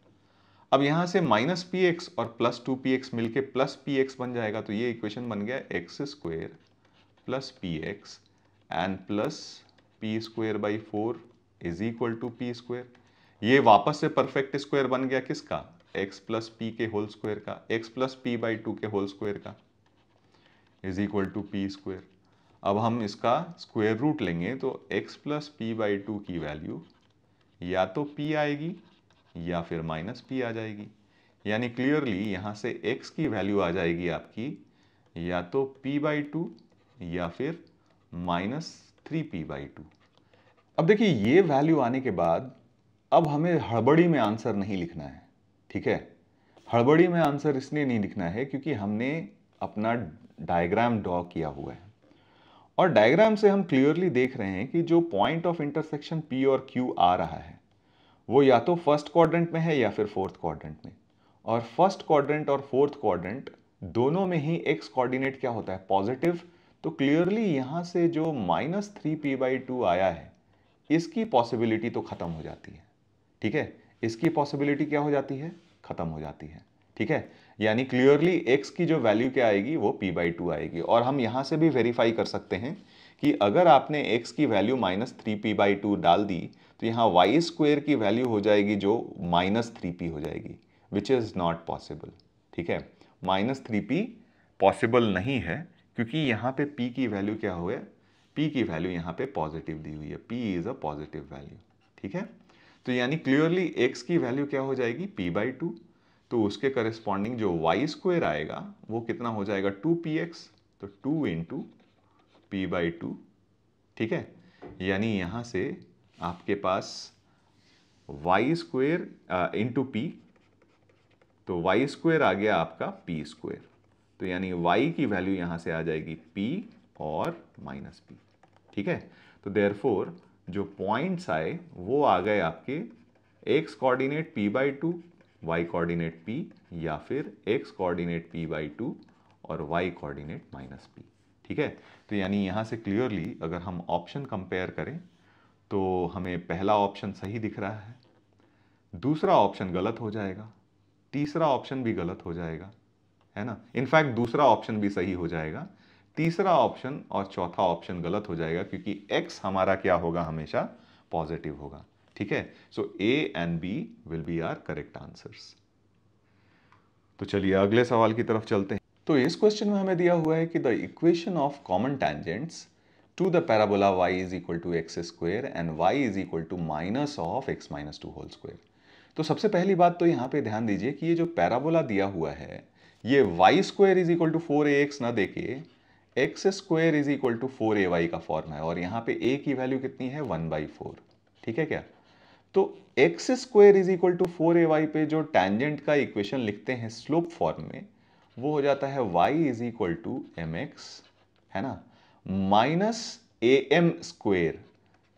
अब यहां से माइनस पी एक्स और प्लस टू पी एक्स मिलकर प्लस पी एक्स बन जाएगा तो ये इक्वेशन बन गया x square plus p x and plus p square by four is equal to p square ये वापस से परफेक्ट स्क्वायर बन गया किसका एक्स प्लस पी के होल स्क्वायर का x plus p by two के होल स्क्वायर का is equal to p square अब हम इसका स्क्वायर रूट लेंगे तो x plus p by two की वैल्यू या तो पी आएगी या फिर माइनस पी आ जाएगी यानी क्लियरली यहाँ से x की वैल्यू आ जाएगी आपकी या तो p बाई टू या फिर minus three p by two अब देखिए ये वैल्यू आने के बाद अब हमें हड़बड़ी में आंसर नहीं लिखना है ठीक है हड़बड़ी में आंसर इसलिए नहीं लिखना है क्योंकि हमने अपना डायग्राम ड्रॉ किया हुआ है और डायग्राम से हम क्लियरली देख रहे हैं कि जो पॉइंट ऑफ इंटरसेक्शन P और Q आ रहा है वो या तो फर्स्ट क्वाड्रेंट में है या फिर फोर्थ क्वाड्रेंट में और फर्स्ट क्वाड्रेंट और फोर्थ क्वाड्रेंट दोनों में ही एक्स कोऑर्डिनेट क्या होता है पॉजिटिव तो क्लियरली यहां से जो minus three p by two आया है इसकी पॉसिबिलिटी तो ख़त्म हो जाती है ठीक है इसकी पॉसिबिलिटी क्या हो जाती है ख़त्म हो जाती है ठीक है यानी क्लियरली एक्स की जो वैल्यू क्या आएगी वो पी बाई टू आएगी और हम यहां से भी वेरीफाई कर सकते हैं कि अगर आपने एक्स की value minus three p by two डाल दी तो यहाँ वाई स्क्वेयर की वैल्यू हो जाएगी जो माइनस थ्री पी हो जाएगी विच इज़ नॉट पॉसिबल ठीक है माइनस थ्री पी पॉसिबल नहीं है क्योंकि यहाँ पे पी की वैल्यू क्या हुआ है पी की वैल्यू यहाँ पे पॉजिटिव दी हुई है p is a positive value ठीक है तो यानी क्लियरली एक्स की वैल्यू क्या हो जाएगी पी बाई टू तो उसके करस्पॉन्डिंग जो वाई स्क्वेयर आएगा वो कितना हो जाएगा टू पी एक्स तो two into p by two ठीक है यानी यहाँ से आपके पास वाई स्क्वेयर इंटू पी तो वाई स्क्वेयर आ गया आपका पी स्क्वेयर तो यानी वाई की वैल्यू यहाँ से आ जाएगी पी और माइनस पी ठीक है तो देयरफोर जो पॉइंट्स आए वो आ गए आपके x coordinate p by two y coordinate p या फिर x coordinate p by two और वाई कोऑर्डिनेट माइनस पी ठीक है तो यानी यहाँ से क्लियरली अगर हम ऑप्शन कंपेयर करें तो हमें पहला ऑप्शन सही दिख रहा है दूसरा ऑप्शन गलत हो जाएगा तीसरा ऑप्शन भी गलत हो जाएगा है ना इनफैक्ट दूसरा ऑप्शन भी सही हो जाएगा तीसरा ऑप्शन और चौथा ऑप्शन गलत हो जाएगा क्योंकि x हमारा क्या होगा हमेशा पॉजिटिव होगा ठीक है so A and B will be are correct answers तो चलिए अगले सवाल की तरफ चलते हैं तो इस क्वेश्चन में हमें दिया हुआ है कि the equation of common tangents to the parabola y is equal to x square and y is equal to minus of x minus two whole square तो सबसे पहली बात तो यहाँ पे ध्यान दीजिए कि ये जो पैराबोला दिया हुआ है ये y square is equal to four a x ना देखिए x square is equal to four a y का फॉर्म है और यहाँ पे ए की वैल्यू कितनी है वन बाई फोर ठीक है क्या तो x square is equal to four a y पे जो टैंजेंट का इक्वेशन लिखते हैं स्लोप फॉर्म में वो हो जाता है y is equal to m x है ना माइनस ए एम स्क्वेयर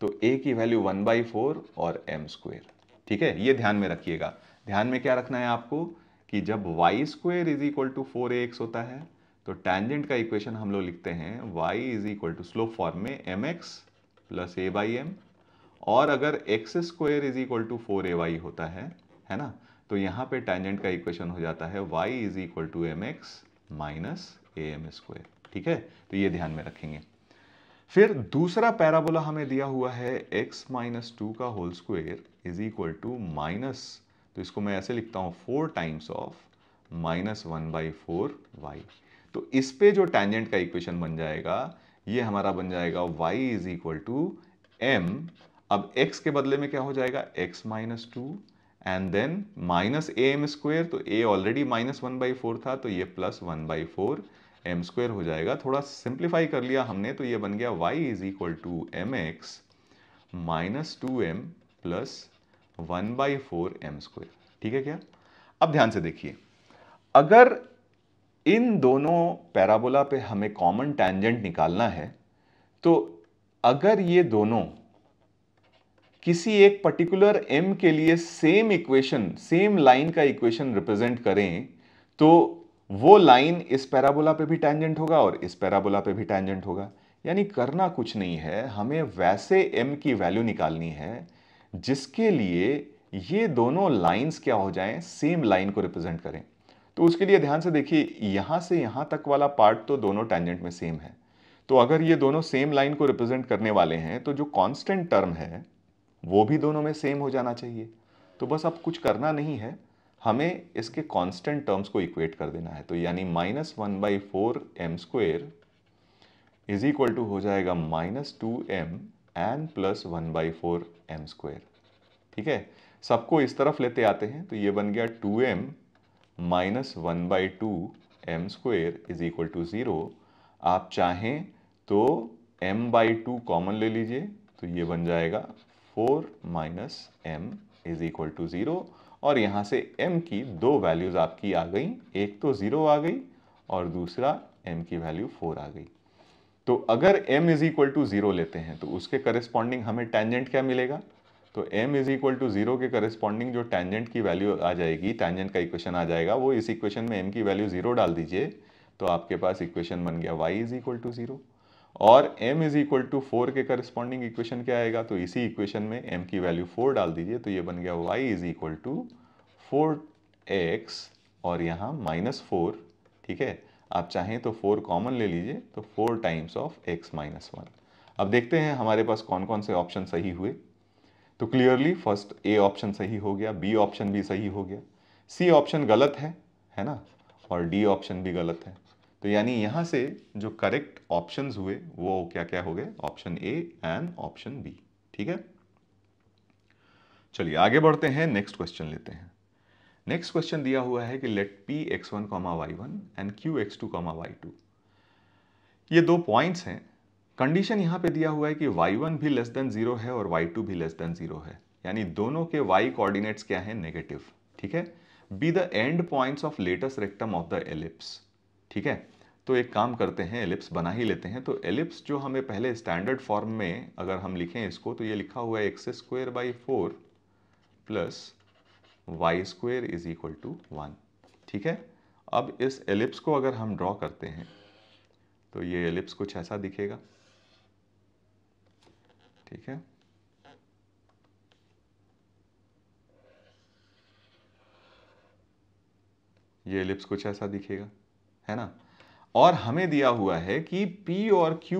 तो ए की वैल्यू वन बाई फोर और एम स्क्वेयर ठीक है ये ध्यान में रखिएगा ध्यान में क्या रखना है आपको कि जब y square is equal to four a x होता है तो टैंजेंट का इक्वेशन हम लोग लिखते हैं y is equal to slope form में m x plus a by m और अगर x square is equal to four a y होता है है ना तो यहाँ पे टैंजेंट का इक्वेशन हो जाता है y is equal to m x minus a m square ठीक है तो ये ध्यान में रखेंगे फिर दूसरा पैराबोला हमें दिया हुआ है x माइनस टू का whole square is equal to minus तो इसको मैं ऐसे लिखता हूँ four times of minus one by four y तो इस पे जो टैंजेंट का इक्वेशन बन जाएगा ये हमारा बन जाएगा y is equal to m अब x के बदले में क्या हो जाएगा x minus two and then minus a m square तो a already minus one by four था तो ये plus one by four m square हो जाएगा थोड़ा सिंप्लीफाई कर लिया हमने तो ये बन गया y is equal to m x minus two m plus one by four m square ठीक है क्या अब ध्यान से देखिए अगर इन दोनों पैराबोला पे हमें कॉमन टैंजेंट निकालना है तो अगर ये दोनों किसी एक पर्टिकुलर m के लिए सेम इक्वेशन सेम लाइन का इक्वेशन रिप्रेजेंट करें तो वो लाइन इस पैराबोला पे भी टेंजेंट होगा और इस पैराबोला पे भी टेंजेंट होगा यानी करना कुछ नहीं है हमें वैसे एम की वैल्यू निकालनी है जिसके लिए ये दोनों लाइंस क्या हो जाएं सेम लाइन को रिप्रेजेंट करें तो उसके लिए ध्यान से देखिए यहाँ से यहाँ तक वाला पार्ट तो दोनों टेंजेंट में सेम है तो अगर ये दोनों सेम लाइन को रिप्रेजेंट करने वाले हैं तो जो कॉन्स्टेंट टर्म है वो भी दोनों में सेम हो जाना चाहिए तो बस अब कुछ करना नहीं है हमें इसके कांस्टेंट टर्म्स को इक्वेट कर देना है तो यानी minus one by four m square is equal to हो जाएगा minus two m n plus one by four m square ठीक है सबको इस तरफ लेते आते हैं तो ये बन गया two m minus one by two m square is equal to zero आप चाहें तो एम बाई टू कॉमन ले लीजिए तो ये बन जाएगा four minus m is equal to zero और यहाँ से m की दो वैल्यूज़ आपकी आ गई एक तो ज़ीरो आ गई और दूसरा m की वैल्यू फोर आ गई तो अगर m is equal to zero लेते हैं तो उसके करस्पॉन्डिंग हमें टेंजेंट क्या मिलेगा तो m is equal to zero के करस्पॉन्डिंग जो टेंजेंट की वैल्यू आ जाएगी टेंजेंट का इक्वेशन आ जाएगा वो इस इक्वेशन में m की वैल्यू ज़ीरो डाल दीजिए तो आपके पास इक्वेशन बन गया y is equal to zero और m is equal to four के करस्पॉन्डिंग इक्वेशन क्या आएगा तो इसी इक्वेशन में m की वैल्यू फोर डाल दीजिए तो ये बन गया y is equal to four x और यहाँ माइनस फोर ठीक है आप चाहें तो फोर कॉमन ले लीजिए तो four times of x minus one अब देखते हैं हमारे पास कौन कौन से ऑप्शन सही हुए तो क्लियरली फर्स्ट ए ऑप्शन सही हो गया बी ऑप्शन भी सही हो गया सी ऑप्शन गलत है है ना और डी ऑप्शन भी गलत है तो यानी यहां से जो करेक्ट ऑप्शन हुए वो क्या क्या हो गए option A and option B ठीक है चलिए आगे बढ़ते हैं नेक्स्ट क्वेश्चन लेते हैं नेक्स्ट क्वेश्चन दिया हुआ है कि let P x one comma y one and Q x two comma y two ये दो पॉइंट्स हैं कंडीशन यहां पे दिया हुआ है कि वाई वन भी लेस देन जीरो है और वाई टू भी लेस देन जीरो है यानी दोनों के वाई कोऑर्डिनेट्स क्या है नेगेटिव ठीक है be the end points of latus rectum of the ellipse ठीक है तो एक काम करते हैं एलिप्स बना ही लेते हैं तो एलिप्स जो हमें पहले स्टैंडर्ड फॉर्म में अगर हम लिखें इसको तो ये लिखा हुआ है x square by four plus y square is equal to one ठीक है अब इस एलिप्स को अगर हम ड्रॉ करते हैं तो ये एलिप्स कुछ ऐसा दिखेगा ठीक है ये एलिप्स कुछ ऐसा दिखेगा है ना और हमें दिया हुआ है कि P और Q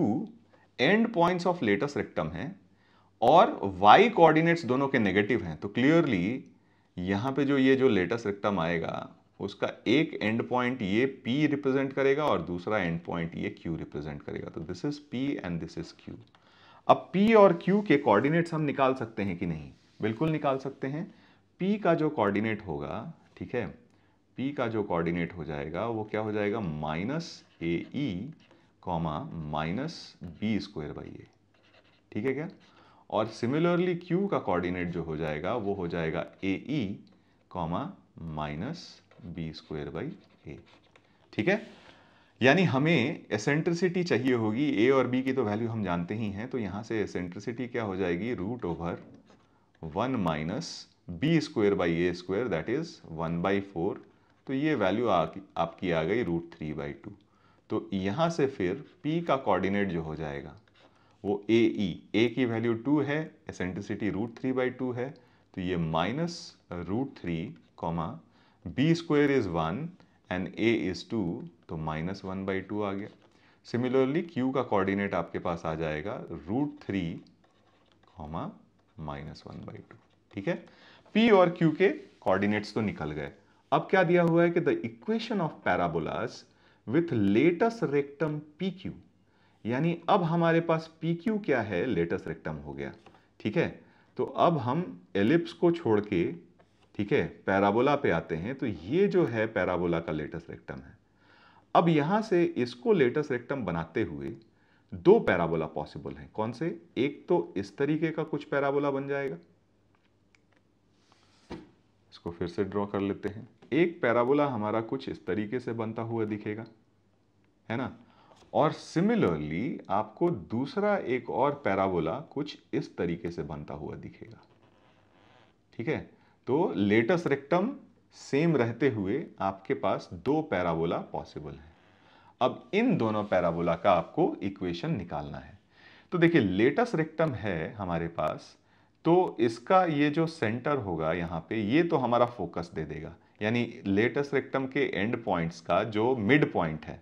end points of latus rectum हैं और y कोऑर्डिनेट्स दोनों के नेगेटिव हैं तो क्लियरली यहाँ पे जो ये जो लेटस रेक्टम आएगा उसका एक एंड पॉइंट ये P रिप्रेजेंट करेगा और दूसरा एंड पॉइंट ये Q रिप्रेजेंट करेगा तो this is P and this is Q अब P और Q के कोऑर्डिनेट्स हम निकाल सकते हैं कि नहीं बिल्कुल निकाल सकते हैं P का जो कोऑर्डिनेट होगा ठीक है पी का जो कोऑर्डिनेट हो जाएगा वो क्या हो जाएगा minus a e e comma minus b square by a ठीक है क्या और सिमिलरली क्यू का कोऑर्डिनेट जो हो जाएगा वो हो जाएगा a e e comma minus b square by a ठीक है यानी हमें एसेंट्रिसिटी चाहिए होगी ए और बी की तो वैल्यू हम जानते ही हैं तो यहाँ से एसेंट्रिसिटी क्या हो जाएगी root over one minus b square by a square that is one by four तो ये वैल्यू आ, आपकी आ गई रूट थ्री बाई टू तो यहाँ से फिर P का कोऑर्डिनेट जो हो जाएगा वो ए ई ए की वैल्यू टू है eccentricity root three by two है तो ये minus root three comma b square is one and a is two तो माइनस वन बाई टू आ गया सिमिलरली Q का कोऑर्डिनेट आपके पास आ जाएगा root three comma minus one by two ठीक है P और Q के कोऑर्डिनेट्स तो निकल गए अब क्या दिया हुआ है कि the equation of parabolas with latus rectum P Q यानी अब हमारे पास पी क्यू क्या है लेटस रेक्टम हो गया ठीक है तो अब हम एलिप्स को छोड़ के ठीक है पैराबोला पे आते हैं तो ये जो है पैराबोला का लेटस रेक्टम है अब यहां से इसको लेटस रेक्टम बनाते हुए दो पैराबोला पॉसिबल हैं कौन से एक तो इस तरीके का कुछ पैराबोला बन जाएगा इसको फिर से ड्रॉ कर लेते हैं एक पैराबोला हमारा कुछ इस तरीके से बनता हुआ दिखेगा है ना और सिमिलरली आपको दूसरा एक और पैराबोला कुछ इस तरीके से बनता हुआ दिखेगा ठीक है तो लेटस रेक्टम सेम रहते हुए आपके पास दो पैराबोला पॉसिबल है अब इन दोनों पैराबोला का आपको इक्वेशन निकालना है तो देखिए लेटस रेक्टम है हमारे पास तो इसका ये जो सेंटर होगा यहाँ पे ये तो हमारा फोकस दे देगा यानी लेटेस्ट रेक्टम के एंड पॉइंट्स का जो मिड पॉइंट है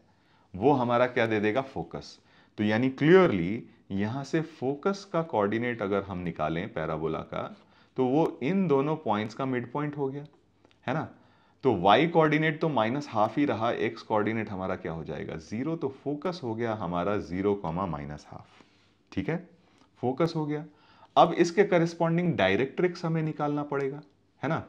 वो हमारा क्या दे देगा फोकस तो यानी क्लियरली यहाँ से फोकस का कोऑर्डिनेट अगर हम निकालें पैराबोला का तो वो इन दोनों पॉइंट्स का मिड पॉइंट हो गया है ना तो y कोऑर्डिनेट तो माइनस हाफ ही रहा x कोऑर्डिनेट हमारा क्या हो जाएगा ज़ीरो तो फोकस हो गया हमारा ज़ीरो कॉमा माइनस हाफ ठीक है फोकस हो गया अब इसके करिस्पॉन्डिंग डायरेक्ट्रिक्स हमें निकालना पड़ेगा है ना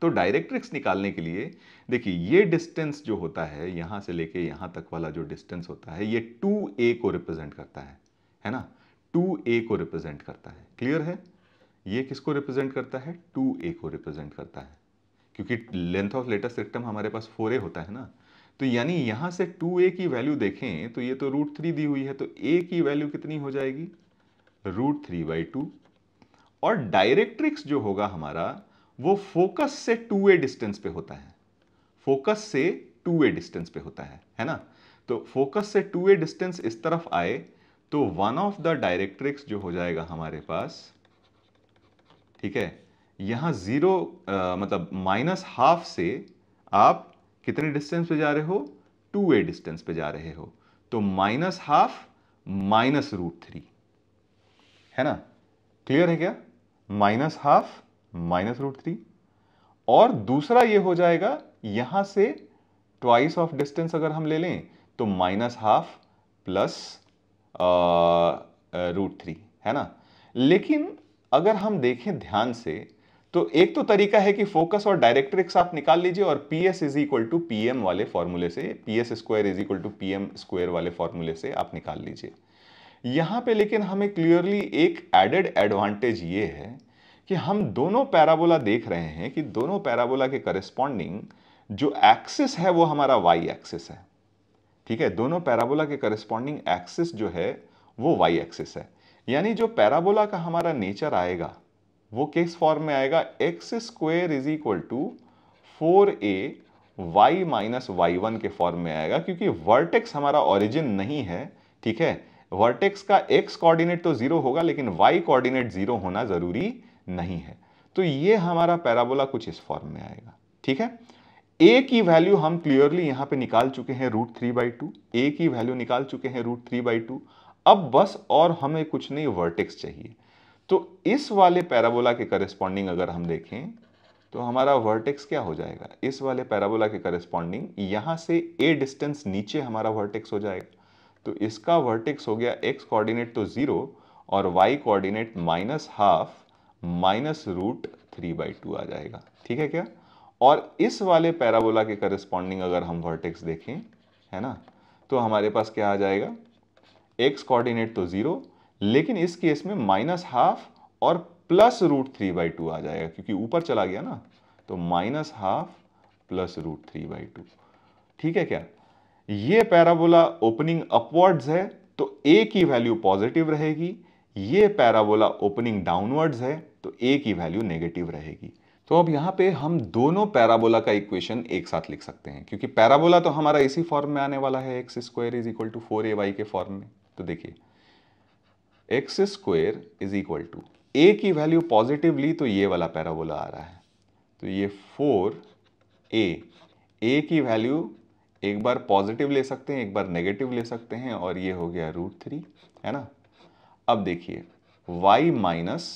तो डायरेक्ट्रिक्स निकालने के लिए देखिए ये डिस्टेंस जो होता है यहां से लेके यहां तक वाला जो डिस्टेंस होता है ये टू ए को रिप्रेजेंट करता है है ना टू ए को रिप्रेजेंट करता है क्लियर है ये किसको रिप्रेजेंट करता है टू ए को रिप्रेजेंट करता है क्योंकि लेंथ ऑफ लेटर रेक्टम हमारे पास फोर ए होता है ना तो यानी यहां से टू ए की वैल्यू देखें तो ये तो रूट थ्री दी हुई है तो ए की वैल्यू कितनी हो जाएगी रूट थ्री बाई टू और डायरेक्ट्रिक्स जो होगा हमारा वो फोकस से टू ए डिस्टेंस पे होता है फोकस से टू ए डिस्टेंस पे होता है है ना तो फोकस से टू ए डिस्टेंस इस तरफ आए तो वन ऑफ द डायरेक्ट्रिक्स जो हो जाएगा हमारे पास ठीक है यहां जीरो मतलब माइनस हाफ से आप कितने डिस्टेंस पे जा रहे हो टू ए डिस्टेंस पे जा रहे हो तो minus half minus root three है ना क्लियर है क्या minus half minus root three और दूसरा ये हो जाएगा यहां से ट्वाइस ऑफ डिस्टेंस अगर हम ले लें तो minus half plus root three है ना लेकिन अगर हम देखें ध्यान से तो एक तो तरीका है कि फोकस और डायरेक्ट्रिक्स आप निकाल लीजिए और P S is equal to P M वाले फॉर्मूले से P S square is equal to P M square वाले फॉर्मूले से आप निकाल लीजिए यहाँ पे लेकिन हमें क्लियरली एक एडेड एडवांटेज ये है कि हम दोनों पैराबोला देख रहे हैं कि दोनों पैराबोला के करस्पॉन्डिंग जो एक्सिस है वो हमारा वाई एक्सिस है ठीक है दोनों पैराबोला के करस्पॉन्डिंग एक्सिस जो है वो वाई एक्सिस है यानी जो पैराबोला का हमारा नेचर आएगा वो किस फॉर्म में आएगा x square is equal to four a y minus y one के फॉर्म में आएगा क्योंकि वर्टेक्स हमारा ओरिजिन नहीं है ठीक है वर्टेक्स का एक्स कोऑर्डिनेट तो जीरो होगा लेकिन वाई कोऑर्डिनेट जीरो होना जरूरी नहीं है तो ये हमारा पैराबोला कुछ इस फॉर्म में आएगा ठीक है ए की वैल्यू हम क्लियरली यहां पे निकाल चुके हैं root three by two a की वैल्यू निकाल चुके हैं रूट थ्री बाई टू अब बस और हमें कुछ नहीं वर्टेक्स चाहिए तो इस वाले पैराबोला के करेस्पॉन्डिंग अगर हम देखें तो हमारा वर्टेक्स क्या हो जाएगा इस वाले पैराबोला के करेस्पॉन्डिंग यहां से ए डिस्टेंस नीचे हमारा वर्टेक्स हो जाएगा तो इसका वर्टिक्स हो गया एक्स कोऑर्डिनेट तो ज़ीरो और y coordinate minus half minus root three by two आ जाएगा ठीक है क्या और इस वाले पैराबोला के करस्पॉन्डिंग अगर हम वर्टिक्स देखें है ना तो हमारे पास क्या आ जाएगा एक्स कोऑर्डिनेट तो ज़ीरो लेकिन इस केस में माइनस हाफ और plus root three by two आ जाएगा क्योंकि ऊपर चला गया ना तो minus half plus root three by two ठीक है क्या ये पैराबोला ओपनिंग अपवर्ड्स है तो ए की वैल्यू पॉजिटिव रहेगी ये पैराबोला ओपनिंग डाउनवर्ड्स है तो ए की वैल्यू नेगेटिव रहेगी तो अब यहाँ पे हम दोनों पैराबोला का इक्वेशन एक साथ लिख सकते हैं क्योंकि पैराबोला तो हमारा इसी फॉर्म में आने वाला है x square is equal to four a y के फॉर्म में तो देखिए x square is equal to a की वैल्यू पॉजिटिव ली तो ये वाला पैराबोला आ रहा है तो ये फोर ए ए की वैल्यू एक बार पॉजिटिव ले सकते हैं एक बार नेगेटिव ले सकते हैं और ये हो गया रूट थ्री है ना अब देखिए y माइनस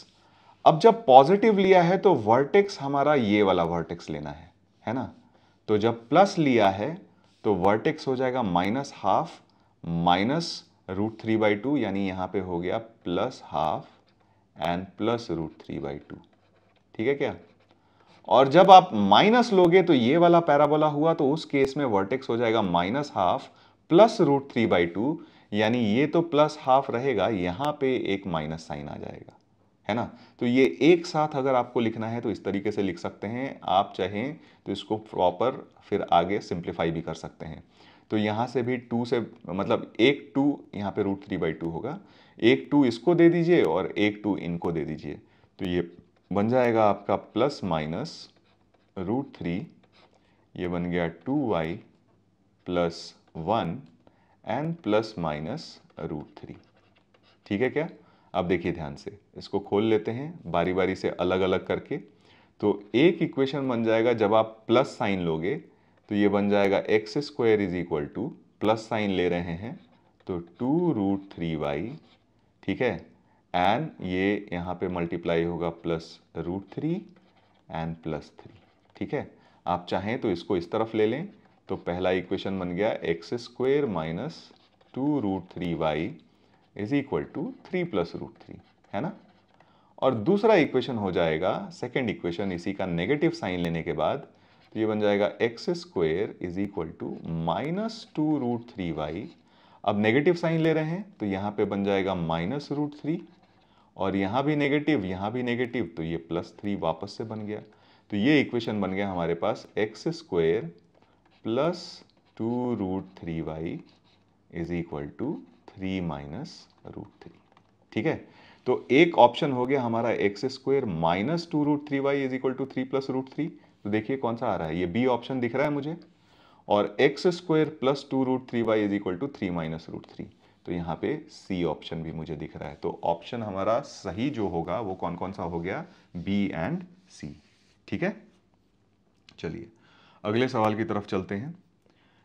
अब जब पॉजिटिव लिया है तो वर्टेक्स हमारा ये वाला वर्टेक्स लेना है है ना तो जब प्लस लिया है तो वर्टेक्स हो जाएगा minus half minus root three by two यानी यहां पे हो गया plus half and plus root three by two ठीक है क्या और जब आप माइनस लोगे तो ये वाला पैराबोला हुआ तो उस केस में वर्टेक्स हो जाएगा minus half plus root three by two यानी ये तो प्लस हाफ रहेगा यहाँ पे एक माइनस साइन आ जाएगा है ना तो ये एक साथ अगर आपको लिखना है तो इस तरीके से लिख सकते हैं आप चाहें तो इसको प्रॉपर फिर आगे सिंप्लीफाई भी कर सकते हैं तो यहाँ से भी टू से मतलब एक टू यहाँ पे रूट थ्री बाई टू होगा एक टू इसको दे दीजिए और एक टू इनको दे दीजिए तो ये बन जाएगा आपका प्लस माइनस रूट थ्री ये बन गया two y plus one and plus minus root three ठीक है क्या अब देखिए ध्यान से इसको खोल लेते हैं बारी बारी से अलग अलग करके तो एक इक्वेशन बन जाएगा जब आप प्लस साइन लोगे तो ये बन जाएगा x square is equal to plus sign ले रहे हैं तो टू रूट थ्री वाई ठीक है एंड ये यहाँ पे मल्टीप्लाई होगा plus root three and plus three ठीक है आप चाहें तो इसको इस तरफ ले लें तो पहला इक्वेशन बन गया x square minus two root three y is equal to three plus root three है ना और दूसरा इक्वेशन हो जाएगा सेकेंड इक्वेशन इसी का नेगेटिव साइन लेने के बाद तो ये बन जाएगा x square is equal to minus two root three y अब नेगेटिव साइन ले रहे हैं तो यहाँ पे बन जाएगा माइनस रूट थ्री और यहाँ भी नेगेटिव यहाँ भी नेगेटिव तो ये प्लस थ्री वापस से बन गया तो ये इक्वेशन बन गया हमारे पास x square plus two root three y is equal to three minus root three ठीक है तो एक ऑप्शन हो गया हमारा x square minus two root three y is equal to three plus root three तो देखिए कौन सा आ रहा है ये बी ऑप्शन दिख रहा है मुझे और x square plus two root three y is equal to three minus root three तो यहाँ पे सी ऑप्शन भी मुझे दिख रहा है तो ऑप्शन हमारा सही जो होगा वो कौन कौन सा हो गया बी एंड सी ठीक है चलिए अगले सवाल की तरफ चलते हैं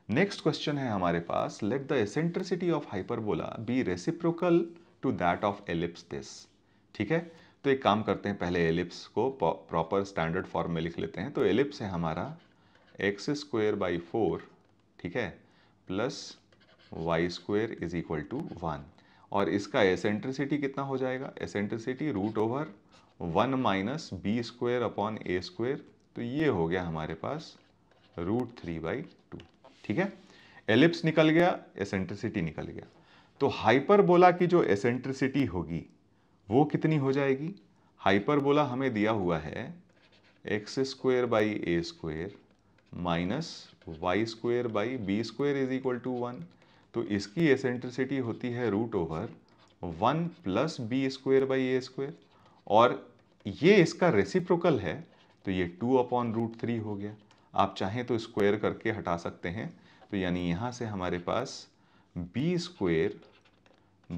नेक्स्ट क्वेश्चन है हमारे पास let the eccentricity of hyperbola be reciprocal to that of ellipse this ठीक है तो एक काम करते हैं पहले एलिप्स को प्रॉपर स्टैंडर्ड फॉर्म में लिख लेते हैं तो एलिप्स है हमारा एक्स स्क्वेयर बाई फोर ठीक है plus y square is equal to one और इसका एसेंट्रिसिटी कितना हो जाएगा eccentricity root over one minus b square upon a square तो ये हो गया हमारे पास रूट थ्री बाई टू ठीक है एलिप्स निकल गया एसेंट्रिसिटी निकल गया तो हाइपरबोला की जो एसेंट्रिसिटी होगी वो कितनी हो जाएगी हाइपरबोला हमें दिया हुआ है x square by a square minus y square by b square is equal to one तो इसकी एसेंट्रिसिटी होती है root over one plus b square by a square और ये इसका रेसिप्रोकल है तो ये टू अपॉन रूट थ्री हो गया आप चाहें तो स्क्वेयर करके हटा सकते हैं तो यानी यहाँ से हमारे पास b square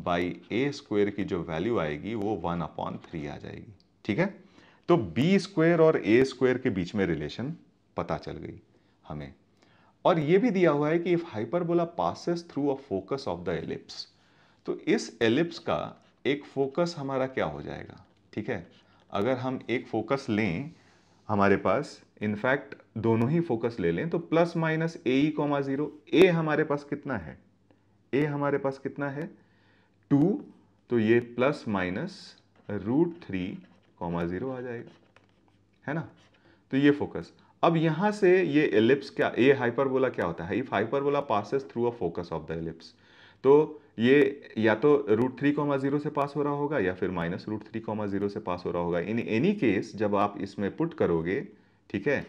by a square की जो वैल्यू आएगी वो वन अपॉन थ्री आ जाएगी ठीक है तो बी स्क्वेयर और ए स्क्वेयर के बीच में रिलेशन पता चल गई हमें और ये भी दिया हुआ है कि if hyperbola passes through a focus of the ellipse तो इस एलिप्स का एक फोकस हमारा क्या हो जाएगा ठीक है अगर हम एक फोकस लें हमारे पास इनफैक्ट दोनों ही फोकस ले लें तो plus minus a e comma zero a हमारे पास कितना है ए हमारे पास कितना है टू तो ये plus minus root three comma zero आ जाएगा है ना तो ये फोकस अब यहाँ से ये एलिप्स क्या ये हाइपरबोला क्या होता है if hyperbola passes through a focus of the ellipse तो ये या तो रूट थ्री कॉमा जीरो से पास हो रहा होगा या फिर minus root three comma zero से पास हो रहा होगा इन एनी केस जब आप इसमें पुट करोगे ठीक है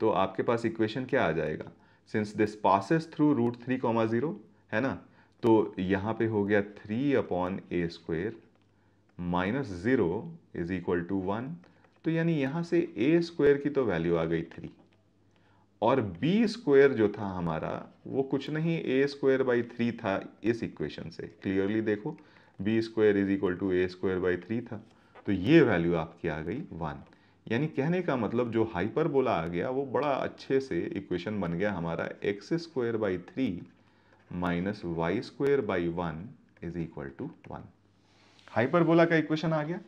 तो आपके पास इक्वेशन क्या आ जाएगा since this passes through root three comma zero है ना तो यहाँ पे हो गया three upon a square minus zero is equal to one तो यानी यहां से ए स्क्वायर की तो वैल्यू आ गई थ्री और बी स्क्वायर जो था हमारा वो कुछ नहीं ए स्क्वायर बाई थ्री था इस इक्वेशन से क्लियरली देखो b square is equal to a square by three था तो ये वैल्यू आपकी आ गई वन यानी कहने का मतलब जो हाइपर बोला आ गया वो बड़ा अच्छे से इक्वेशन बन गया हमारा x square by three minus y square by one is equal to one hyperbola का इक्वेशन आ गया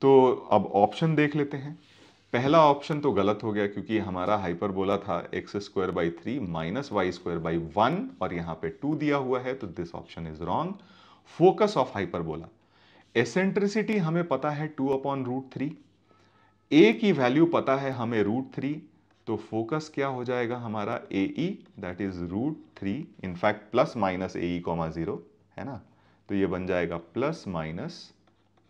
तो अब ऑप्शन देख लेते हैं पहला ऑप्शन तो गलत हो गया क्योंकि हमारा हाइपर बोला था x square by three minus y square by one और यहां पे टू दिया हुआ है तो this option is wrong focus of hyperbola eccentricity हमें पता है two upon root three a की वैल्यू पता है हमें रूट थ्री तो फोकस क्या हो जाएगा हमारा a e that is root three in fact plus minus a e comma zero है ना तो ये बन जाएगा plus minus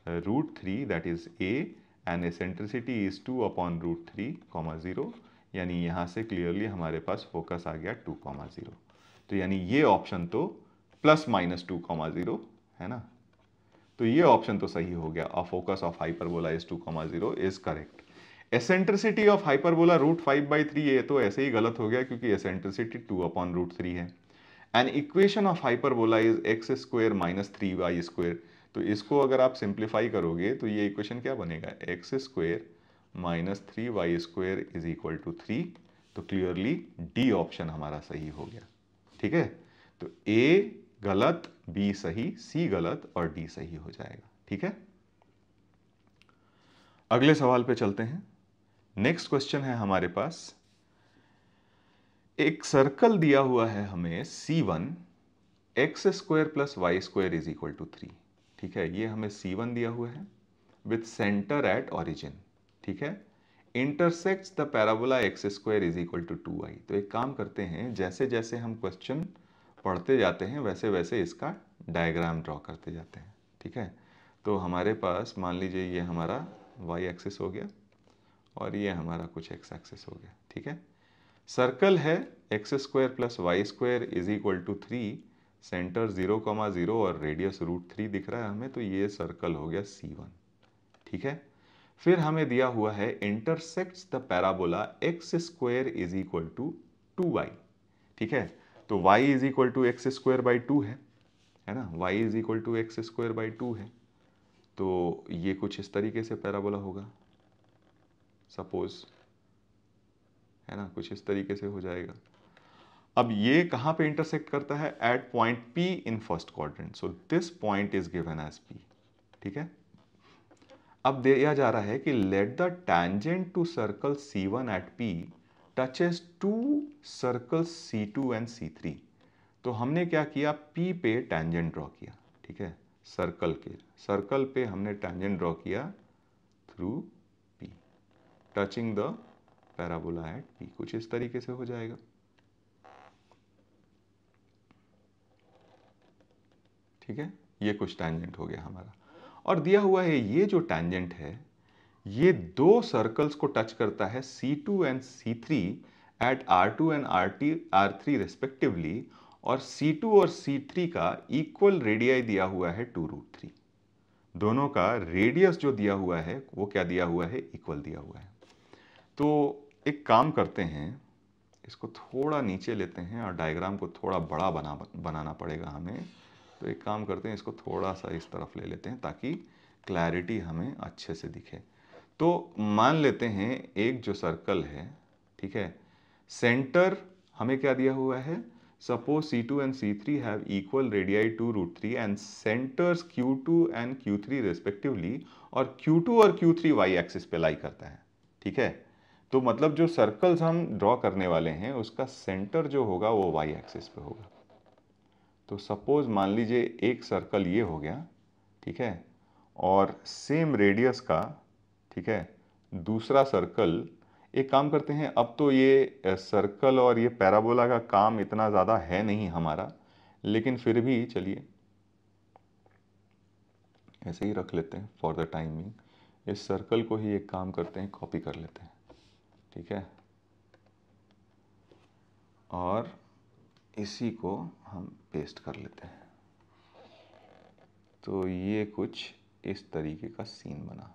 uh, root 3 that is a and eccentricity is 2 upon root 3 comma 0 यानी यहाँ से क्लियरली हमारे पास फोकस आ गया 2 कॉमा ज़ीरो तो यानी ये ऑप्शन तो plus minus two comma zero है ना तो ये ऑप्शन तो सही हो गया a focus of hyperbola is two comma 0 is correct eccentricity of hyperbola root five by three ये तो ऐसे ही गलत हो गया क्योंकि eccentricity two upon root three है and equation of hyperbola is x square minus three y square तो इसको अगर आप सिंप्लीफाई करोगे तो ये इक्वेशन क्या बनेगा x square minus three y square is equal to three तो क्लियरली डी ऑप्शन हमारा सही हो गया ठीक है तो ए गलत बी सही सी गलत और डी सही हो जाएगा ठीक है अगले सवाल पे चलते हैं नेक्स्ट क्वेश्चन है हमारे पास एक सर्कल दिया हुआ है हमें C one x square plus y square is equal to three ठीक है ये हमें सी वन दिया हुआ है विथ सेंटर एट ऑरिजिन ठीक है intersect the parabola x square is equal to two y तो एक काम करते हैं जैसे जैसे हम क्वेश्चन पढ़ते जाते हैं वैसे वैसे इसका डायग्राम ड्रॉ करते जाते हैं ठीक है तो हमारे पास मान लीजिए ये हमारा वाई एक्सेस हो गया और ये हमारा कुछ एक्स एक्सेस हो गया ठीक है सर्कल है x square plus y square is equal to three centre zero comma zero और रेडियस रूट थ्री दिख रहा है हमें तो ये सर्कल हो गया सी वन ठीक है फिर हमें दिया हुआ है intersects the parabola x square is equal to two y ठीक है तो y is equal to x square by two है है ना y is equal to x square by two है तो ये कुछ इस तरीके से पैराबोला होगा सपोज है ना कुछ इस तरीके से हो जाएगा अब ये कहां पे इंटरसेक्ट करता है at point P in first quadrant so this point is given as P ठीक है अब दिया जा रहा है कि let the tangent to circle C one at P touches two circle C two and C three तो हमने क्या किया पी पे टैंजेंट ड्रॉ किया ठीक है सर्कल के सर्कल पे हमने टैंजेंट ड्रॉ किया through P touching the parabola at P कुछ इस तरीके से हो जाएगा ठीक है ये कुछ टैंजेंट हो गया हमारा और दिया हुआ है ये जो टैंजेंट है ये दो सर्कल्स को टच करता है C two and C three at R two and R three respectively और सी टू और सी थ्री का इक्वल रेडियाई दिया हुआ है टू रूट थ्री दोनों का रेडियस जो दिया हुआ है वो क्या दिया हुआ है इक्वल दिया हुआ है तो एक काम करते हैं इसको थोड़ा नीचे लेते हैं और डायग्राम को थोड़ा बड़ा बना बनाना पड़ेगा हमें तो एक काम करते हैं इसको थोड़ा सा इस तरफ ले लेते हैं ताकि क्लैरिटी हमें अच्छे से दिखे तो मान लेते हैं एक जो सर्कल है ठीक है सेंटर हमें क्या दिया हुआ है C C2 have equal radii two root three and centres Q two Q2 Q three respectively और Q2 और Q3 वाई एक्सिस पे लाई करता है ठीक है तो मतलब जो सर्कल्स हम ड्रॉ करने वाले हैं उसका सेंटर जो होगा वो वाई एक्सिस पे होगा तो सपोज़ मान लीजिए एक सर्कल ये हो गया ठीक है और सेम रेडियस का ठीक है दूसरा सर्कल एक काम करते हैं अब तो ये सर्कल और ये पैराबोला का काम इतना ज़्यादा है नहीं हमारा लेकिन फिर भी चलिए ऐसे ही रख लेते हैं फॉर द टाइमिंग इस सर्कल को ही एक काम करते हैं कॉपी कर लेते हैं ठीक है और इसी को हम पेस्ट कर लेते हैं तो ये कुछ इस तरीके का सीन बना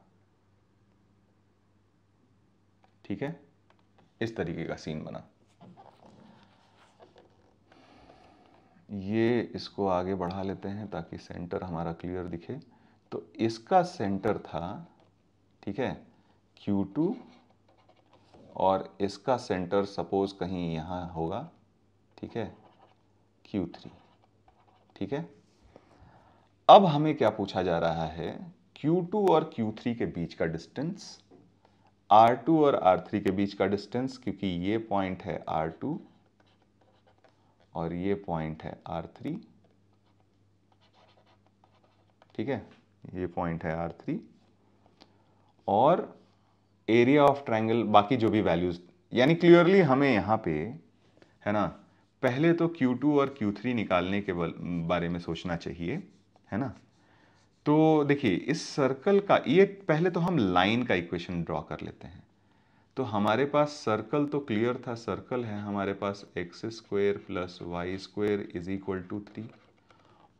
ठीक है इस तरीके का सीन बना ये इसको आगे बढ़ा लेते हैं ताकि सेंटर हमारा क्लियर दिखे तो इसका सेंटर था ठीक है Q2 और इसका सेंटर सपोज कहीं यहाँ होगा ठीक है थ्री ठीक है अब हमें क्या पूछा जा रहा है Q2 और Q3 के बीच का डिस्टेंस R2 और R3 के बीच का डिस्टेंस क्योंकि ये पॉइंट है R2 और ये पॉइंट है R3 ठीक है ये पॉइंट है R3 और एरिया ऑफ ट्राइंगल बाकी जो भी वैल्यूज यानी क्लियरली हमें यहां पे है ना पहले तो Q2 और Q3 निकालने के बारे में सोचना चाहिए है ना तो देखिए इस सर्कल का ये पहले तो हम लाइन का इक्वेशन ड्रॉ कर लेते हैं तो हमारे पास सर्कल तो क्लियर था सर्कल है हमारे पास x square plus y square is equal to three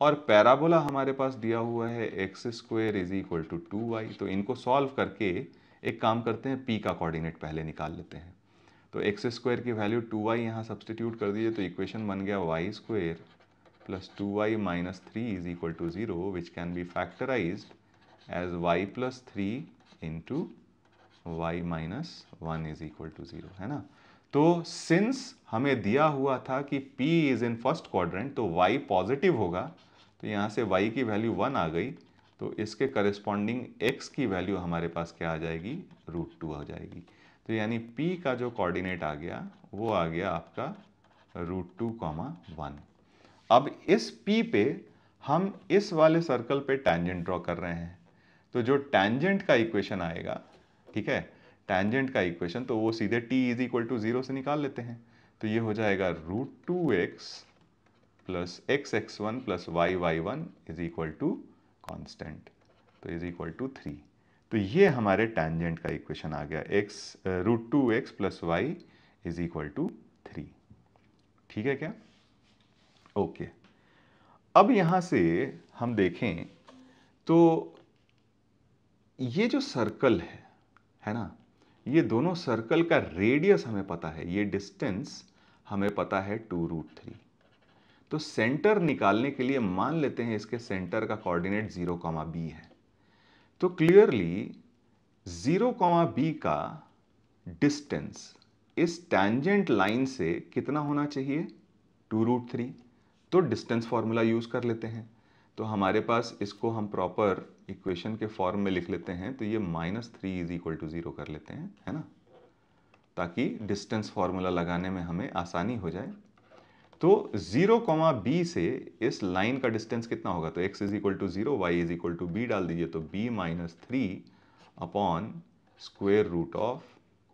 और पैराबोला हमारे पास दिया हुआ है x square is equal to two y तो इनको सॉल्व करके एक काम करते हैं पी का कोऑर्डिनेट पहले निकाल लेते हैं तो एक्स स्क्वायर की वैल्यू टू वाई यहाँ सब्सटीट्यूट कर दीजिए तो इक्वेशन बन गया y square plus two y minus three is equal to zero which can be factorise as y plus three into y minus one is equal to zero है ना तो since हमें दिया हुआ था कि P is in first quadrant तो Y positive होगा तो यहाँ से Y की वैल्यू वन आ गई तो इसके करस्पॉन्डिंग X की वैल्यू हमारे पास क्या आ जाएगी रूट टू आ जाएगी तो यानी P का जो कोऑर्डिनेट आ गया वो आ गया आपका रूट टू कॉमा वन अब इस P पे हम इस वाले सर्कल पे टैंजेंट ड्रॉ कर रहे हैं तो जो टैंजेंट का इक्वेशन आएगा ठीक है टैंजेंट का इक्वेशन तो वो सीधे t is equal to zero से निकाल लेते हैं तो ये हो जाएगा root two x plus x x one plus y y one is equal to constant तो इज इक्वल टू थ्री तो ये हमारे टैंजेंट का इक्वेशन आ गया x root two x plus y is equal to three ठीक है क्या ओके okay. अब यहां से हम देखें तो ये जो सर्कल है है ना ये दोनों सर्कल का रेडियस हमें पता है ये डिस्टेंस हमें पता है टू रूट थ्री तो सेंटर निकालने के लिए मान लेते हैं इसके सेंटर का कोऑर्डिनेट जीरो कॉमा बी है तो क्लियरली जीरो कॉमा बी का डिस्टेंस इस टैंजेंट लाइन से कितना होना चाहिए टू रूट थ्री तो डिस्टेंस फार्मूला यूज़ कर लेते हैं तो हमारे पास इसको हम प्रॉपर इक्वेशन के फॉर्म में लिख लेते हैं तो ये minus three is equal to zero कर लेते हैं है ना ताकि डिस्टेंस फार्मूला लगाने में हमें आसानी हो जाए तो जीरो कॉमा बी से इस लाइन का डिस्टेंस कितना होगा तो x is equal to zero y is equal to b डाल दीजिए तो b minus three upon square root of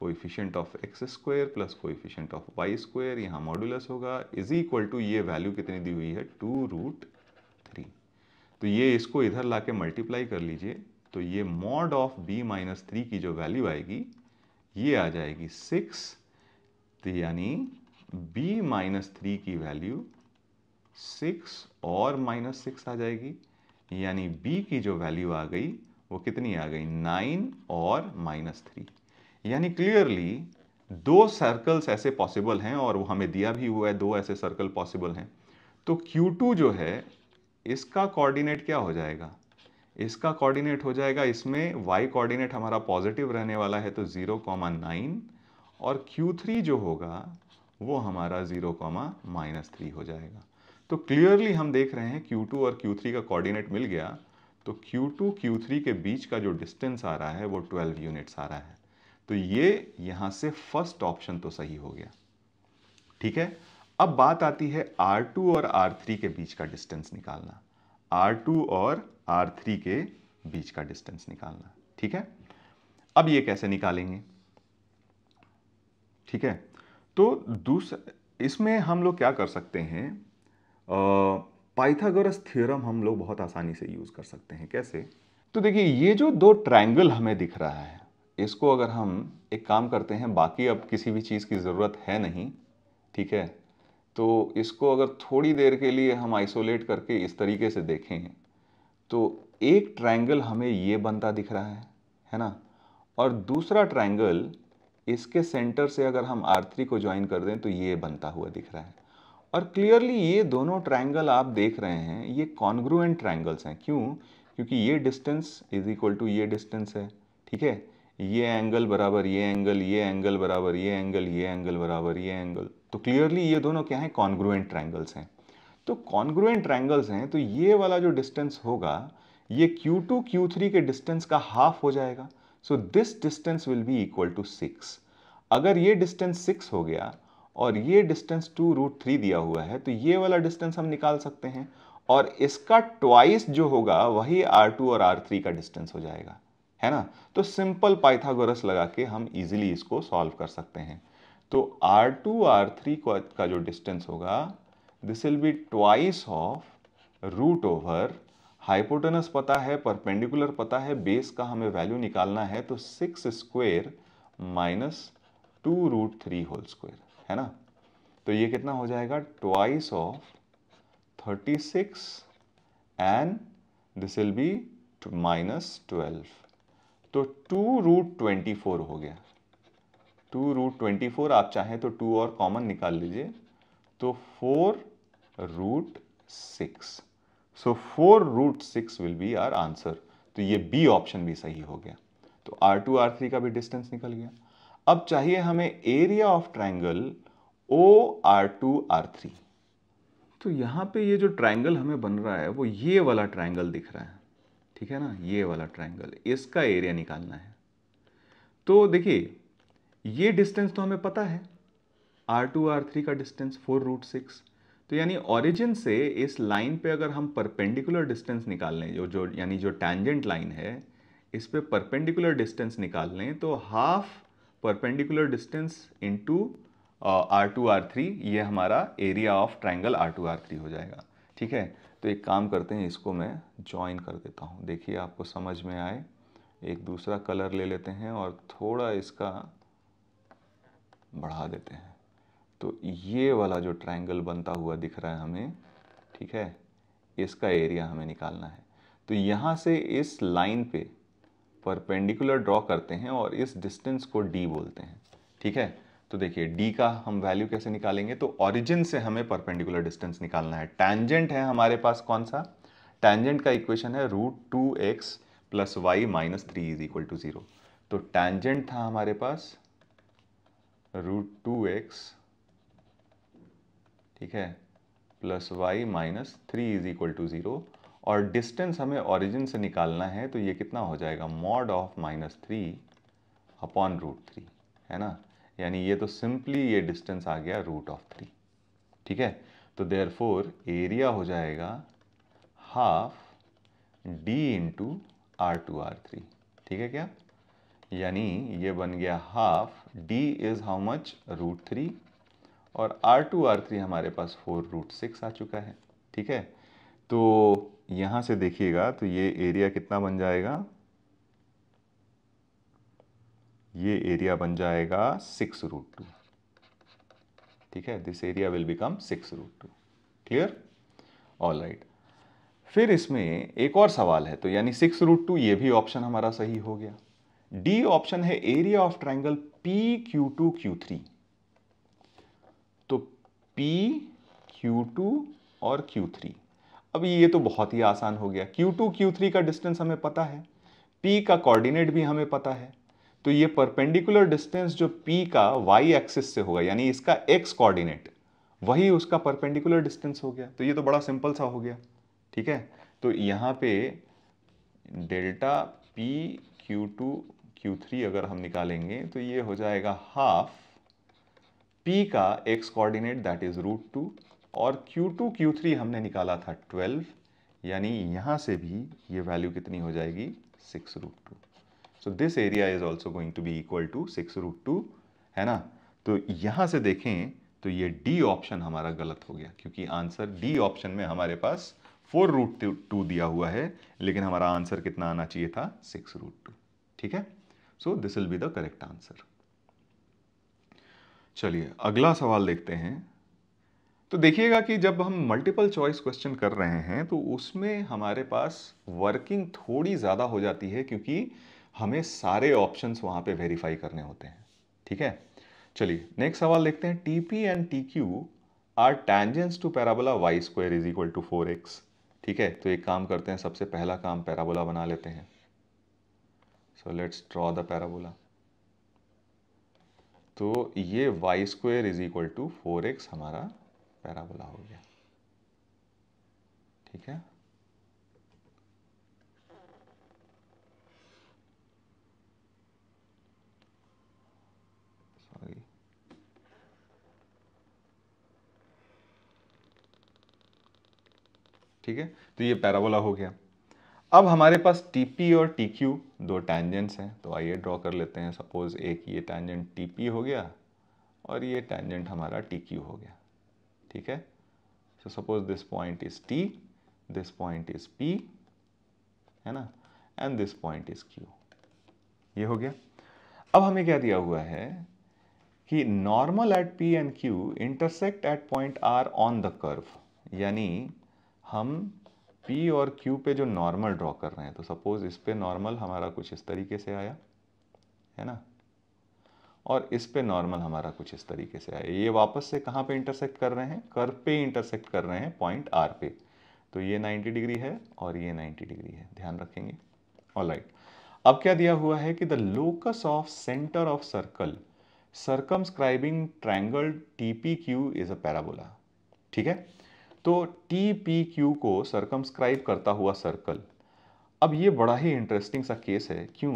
coefficient of x square plus coefficient of y square यहाँ मॉडुलस होगा इज इक्वल टू ये value कितनी दी हुई है टू रूट थ्री तो ये इसको इधर ला के मल्टीप्लाई कर लीजिए तो ये mod of b minus three की जो वैल्यू आएगी ये आ जाएगी सिक्स तो यानी b माइनस थ्री की वैल्यू सिक्स और माइनस सिक्स आ जाएगी यानी b की जो वैल्यू आ गई वो कितनी आ गई नाइन और माइनस थ्री यानी क्लियरली दो सर्कल्स ऐसे पॉसिबल हैं और वो हमें दिया भी हुआ है दो ऐसे सर्कल पॉसिबल हैं तो Q2 जो है इसका कोऑर्डिनेट क्या हो जाएगा इसका कोऑर्डिनेट हो जाएगा इसमें y कोऑर्डिनेट हमारा पॉजिटिव रहने वाला है तो ज़ीरो कॉमन नाइन और Q3 जो होगा वो हमारा ज़ीरो कॉमा माइनस थ्री हो जाएगा तो क्लियरली हम देख रहे हैं Q2 और Q3 का कोऑर्डिनेट मिल गया तो Q2 Q3 के बीच का जो डिस्टेंस आ रहा है वो 12 यूनिट्स आ रहा है तो ये यहाँ से फर्स्ट ऑप्शन तो सही हो गया ठीक है अब बात आती है R2 और R3 के बीच का डिस्टेंस निकालना R2 और R3 के बीच का डिस्टेंस निकालना ठीक है अब ये कैसे निकालेंगे ठीक है तो दूसरा इसमें हम लोग क्या कर सकते हैं पाइथागोरस थ्योरम हम लोग बहुत आसानी से यूज़ कर सकते हैं कैसे तो देखिए ये जो दो ट्रायंगल हमें दिख रहा है इसको अगर हम एक काम करते हैं बाकी अब किसी भी चीज़ की ज़रूरत है नहीं ठीक है तो इसको अगर थोड़ी देर के लिए हम आइसोलेट करके इस तरीके से देखें तो एक ट्रायंगल हमें ये बनता दिख रहा है है ना और दूसरा ट्रायंगल इसके सेंटर से अगर हम आर थ्री को ज्वाइन कर दें तो ये बनता हुआ दिख रहा है और क्लियरली ये दोनों ट्राइंगल आप देख रहे हैं ये कॉन्ग्रुएंट ट्राइंगल्स हैं क्यों क्योंकि ये डिस्टेंस इज इक्वल टू ये डिस्टेंस है ठीक है ये एंगल बराबर ये एंगल ये एंगल बराबर ये एंगल ये एंगल बराबर ये एंगल तो क्लियरली ये दोनों क्या है कॉन्ग्रुएंट ट्राइंगल्स हैं तो कॉन्ग्रुएंट ट्राइंगल्स हैं तो ये वाला जो डिस्टेंस होगा ये Q2 Q3 के डिस्टेंस का हाफ हो जाएगा so this distance will be equal to six अगर ये डिस्टेंस सिक्स हो गया और ये डिस्टेंस टू रूट थ्री दिया हुआ है तो ये वाला डिस्टेंस हम निकाल सकते हैं और इसका ट्वाइस जो होगा वही आर टू और आर थ्री का डिस्टेंस हो जाएगा है ना तो सिंपल पाइथागोरस लगा के हम इजीली इसको सॉल्व कर सकते हैं तो आर टू आर थ्री का जो डिस्टेंस होगा this will be twice of root over hypotenuse पता है परपेंडिकुलर पता है बेस का हमें वैल्यू निकालना है तो six square minus two root three whole square है ना तो ये कितना हो जाएगा twice of thirty six and this will be minus twelve so two root twenty four हो गया टू रूट ट्वेंटी फोर आप चाहें तो टू और कॉमन निकाल लीजिए तो four root six so four root six will be our answer तो ये बी ऑप्शन भी सही हो गया तो आर टू आर थ्री का भी डिस्टेंस निकल गया अब चाहिए हमें area of triangle O R two R three तो यहाँ पे ये जो ट्राइंगल हमें बन रहा है वो ये वाला ट्राइंगल दिख रहा है ठीक है ना ये वाला ट्राइंगल इसका एरिया निकालना है तो देखिए ये डिस्टेंस तो हमें पता है आर टू आर थ्री का डिस्टेंस फोर रूट सिक्स तो यानी ओरिजिन से इस लाइन पे अगर हम परपेंडिकुलर डिस्टेंस निकाल लें जो जो यानी जो टैंजेंट लाइन है इस पर परपेंडिकुलर डिस्टेंस निकाल लें तो half perpendicular distance to R two R three ये हमारा area of triangle R two R three हो जाएगा ठीक है तो एक काम करते हैं इसको मैं ज्वाइन कर देता हूँ देखिए आपको समझ में आए एक दूसरा कलर ले लेते हैं और थोड़ा इसका बढ़ा देते हैं तो ये वाला जो ट्रायंगल बनता हुआ दिख रहा है हमें ठीक है इसका एरिया हमें निकालना है तो यहाँ से इस लाइन पे परपेंडिकुलर ड्रॉ करते हैं और इस डिस्टेंस को डी बोलते हैं ठीक है तो देखिए डी का हम वैल्यू कैसे निकालेंगे तो ऑरिजिन से हमें परपेंडिकुलर डिस्टेंस निकालना है टैंजेंट है हमारे पास कौन सा टैंजेंट का इक्वेशन है root two x plus y minus three is equal to zero तो टैंजेंट था हमारे पास रूट टू एक्स ठीक है plus y minus three is equal to zero और डिस्टेंस हमें ओरिजिन से निकालना है तो ये कितना हो जाएगा mod of minus three upon root three है ना यानी ये तो सिंपली ये डिस्टेंस आ गया रूट ऑफ थ्री ठीक है तो देयर फोर एरिया हो जाएगा half d into R two R three ठीक है क्या यानी ये बन गया half d is how much root three और आर टू आर थ्री हमारे पास फोर रूट सिक्स आ चुका है ठीक है तो यहाँ से देखिएगा तो ये एरिया कितना बन जाएगा ये एरिया बन जाएगा सिक्स रूट टू ठीक है this area will become six root two clear all right फिर इसमें एक और सवाल है तो यानी सिक्स रूट टू ये भी ऑप्शन हमारा सही हो गया डी ऑप्शन है area of triangle P Q two Q three P Q two और क्यू थ्री अब ये तो बहुत ही आसान हो गया क्यू टू क्यू थ्री का डिस्टेंस हमें पता है पी का कोऑर्डिनेट भी हमें पता है तो ये परपेंडिकुलर डिस्टेंस जो पी का वाई एक्सिस से होगा यानी इसका एक्स कोऑर्डिनेट वही उसका परपेंडिकुलर डिस्टेंस हो गया तो ये तो बड़ा सिंपल सा हो गया ठीक है तो यहाँ पे delta P Q two Q three अगर हम निकालेंगे तो ये हो जाएगा हाफ P का x coordinate that is root two और Q2 Q3 हमने निकाला था 12 यानी यहाँ से भी ये वैल्यू कितनी हो जाएगी six root two so this area is also going to be equal to six root two है ना तो यहाँ से देखें तो ये डी ऑप्शन हमारा गलत हो गया क्योंकि आंसर डी ऑप्शन में हमारे पास फोर रूट टू दिया हुआ है लेकिन हमारा आंसर कितना आना चाहिए था सिक्स रूट टू ठीक है so this will be the correct answer चलिए अगला सवाल देखते हैं तो देखिएगा कि जब हम मल्टीपल चॉइस क्वेश्चन कर रहे हैं तो उसमें हमारे पास वर्किंग थोड़ी ज़्यादा हो जाती है क्योंकि हमें सारे ऑप्शंस वहाँ पे वेरीफाई करने होते हैं ठीक है चलिए नेक्स्ट सवाल देखते हैं T P and T Q are tangents to parabola y square is equal to four x ठीक है तो एक काम करते हैं सबसे पहला काम पैराबोला बना लेते हैं so let's draw the parabola तो ये y square is equal to four x हमारा पैराबोला हो गया ठीक है सॉरी ठीक है तो ये पैराबोला हो गया अब हमारे पास टीपी और टीक्यू दो टेंजेंट्स हैं तो आइए ड्रॉ कर लेते हैं सपोज़ एक ये टैंजेंट टी हो गया और ये टेंजेंट हमारा टी हो गया ठीक है so suppose this point is T this point is P है ना and this point is Q ये हो गया अब हमें क्या दिया हुआ है कि normal at P and Q intersect at point R on the curve यानी हम P और क्यू पे जो नॉर्मल ड्रॉ कर रहे हैं तो सपोज़ इस पे नॉर्मल हमारा कुछ इस तरीके से आया है ना और इस पे नॉर्मल हमारा कुछ इस तरीके से आया ये वापस से कहाँ पे इंटरसेक्ट कर रहे हैं कर पे इंटरसेक्ट कर रहे हैं पॉइंट आर पे तो ये 90 डिग्री है और ये 90 डिग्री है ध्यान रखेंगे ऑल राइट अब क्या दिया हुआ है कि the locus of centre of circle circumscribing triangle T Q is a parabola ठीक है तो टी पी क्यू को सरकमस्क्राइब करता हुआ सर्कल अब ये बड़ा ही इंटरेस्टिंग सा केस है क्यों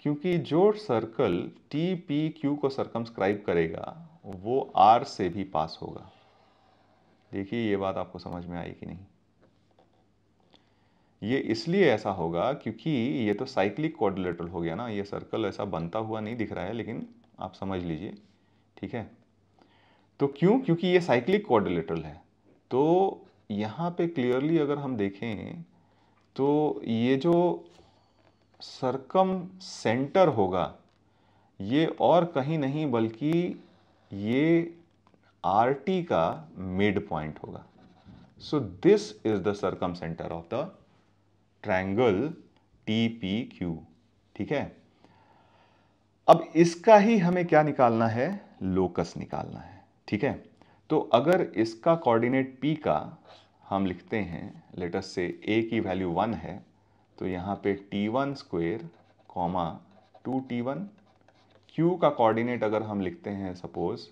क्योंकि जो सर्कल टी पी क्यू को सरकमस्क्राइब करेगा वो आर से भी पास होगा देखिए ये बात आपको समझ में आई कि नहीं ये इसलिए ऐसा होगा क्योंकि ये तो साइक्लिक कोऑर्डिलेटर हो गया ना ये सर्कल ऐसा बनता हुआ नहीं दिख रहा है लेकिन आप समझ लीजिए ठीक है तो क्यों क्योंकि ये साइक्लिक कोऑर्डिलेटर है तो यहाँ पे क्लियरली अगर हम देखें तो ये जो सरकम सेंटर होगा ये और कहीं नहीं बल्कि ये आर टी का मिड पॉइंट होगा so this is the circumcentre of the triangle T P Q ठीक है अब इसका ही हमें क्या निकालना है लोकस निकालना है ठीक है तो अगर इसका कोऑर्डिनेट पी का हम लिखते हैं लेटर से ए की वैल्यू वन है तो यहाँ पे t one square comma two t one Q का कोऑर्डिनेट अगर हम लिखते हैं suppose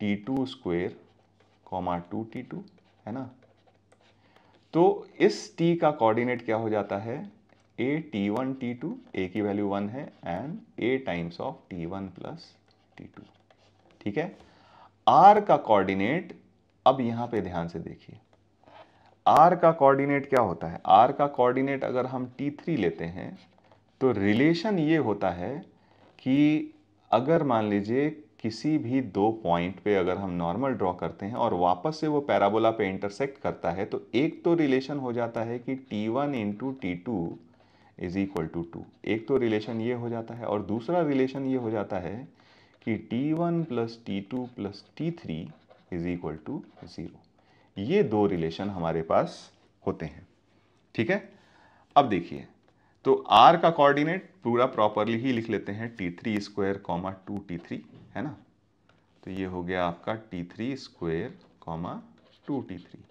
t two square comma two t two है ना तो इस t का कोऑर्डिनेट क्या हो जाता है a t one t two a की वैल्यू वन है and a times of t one plus t two ठीक है आर का कोऑर्डिनेट अब यहां पे ध्यान से देखिए आर का कोऑर्डिनेट क्या होता है आर का कोऑर्डिनेट अगर हम टी थ्री लेते हैं तो रिलेशन ये होता है कि अगर मान लीजिए किसी भी दो पॉइंट पे अगर हम नॉर्मल ड्रॉ करते हैं और वापस से वो पैराबोला पे इंटरसेक्ट करता है तो एक तो रिलेशन हो जाता है कि t one into t two is equal to two एक तो रिलेशन ये हो जाता है और दूसरा रिलेशन ये हो जाता है कि T1 one plus t two plus t three is equal to zero ये दो रिलेशन हमारे पास होते हैं ठीक है अब देखिए तो R का कोऑर्डिनेट पूरा प्रॉपरली ही लिख लेते हैं t three square comma two t three है ना तो ये हो गया आपका t three square comma two t three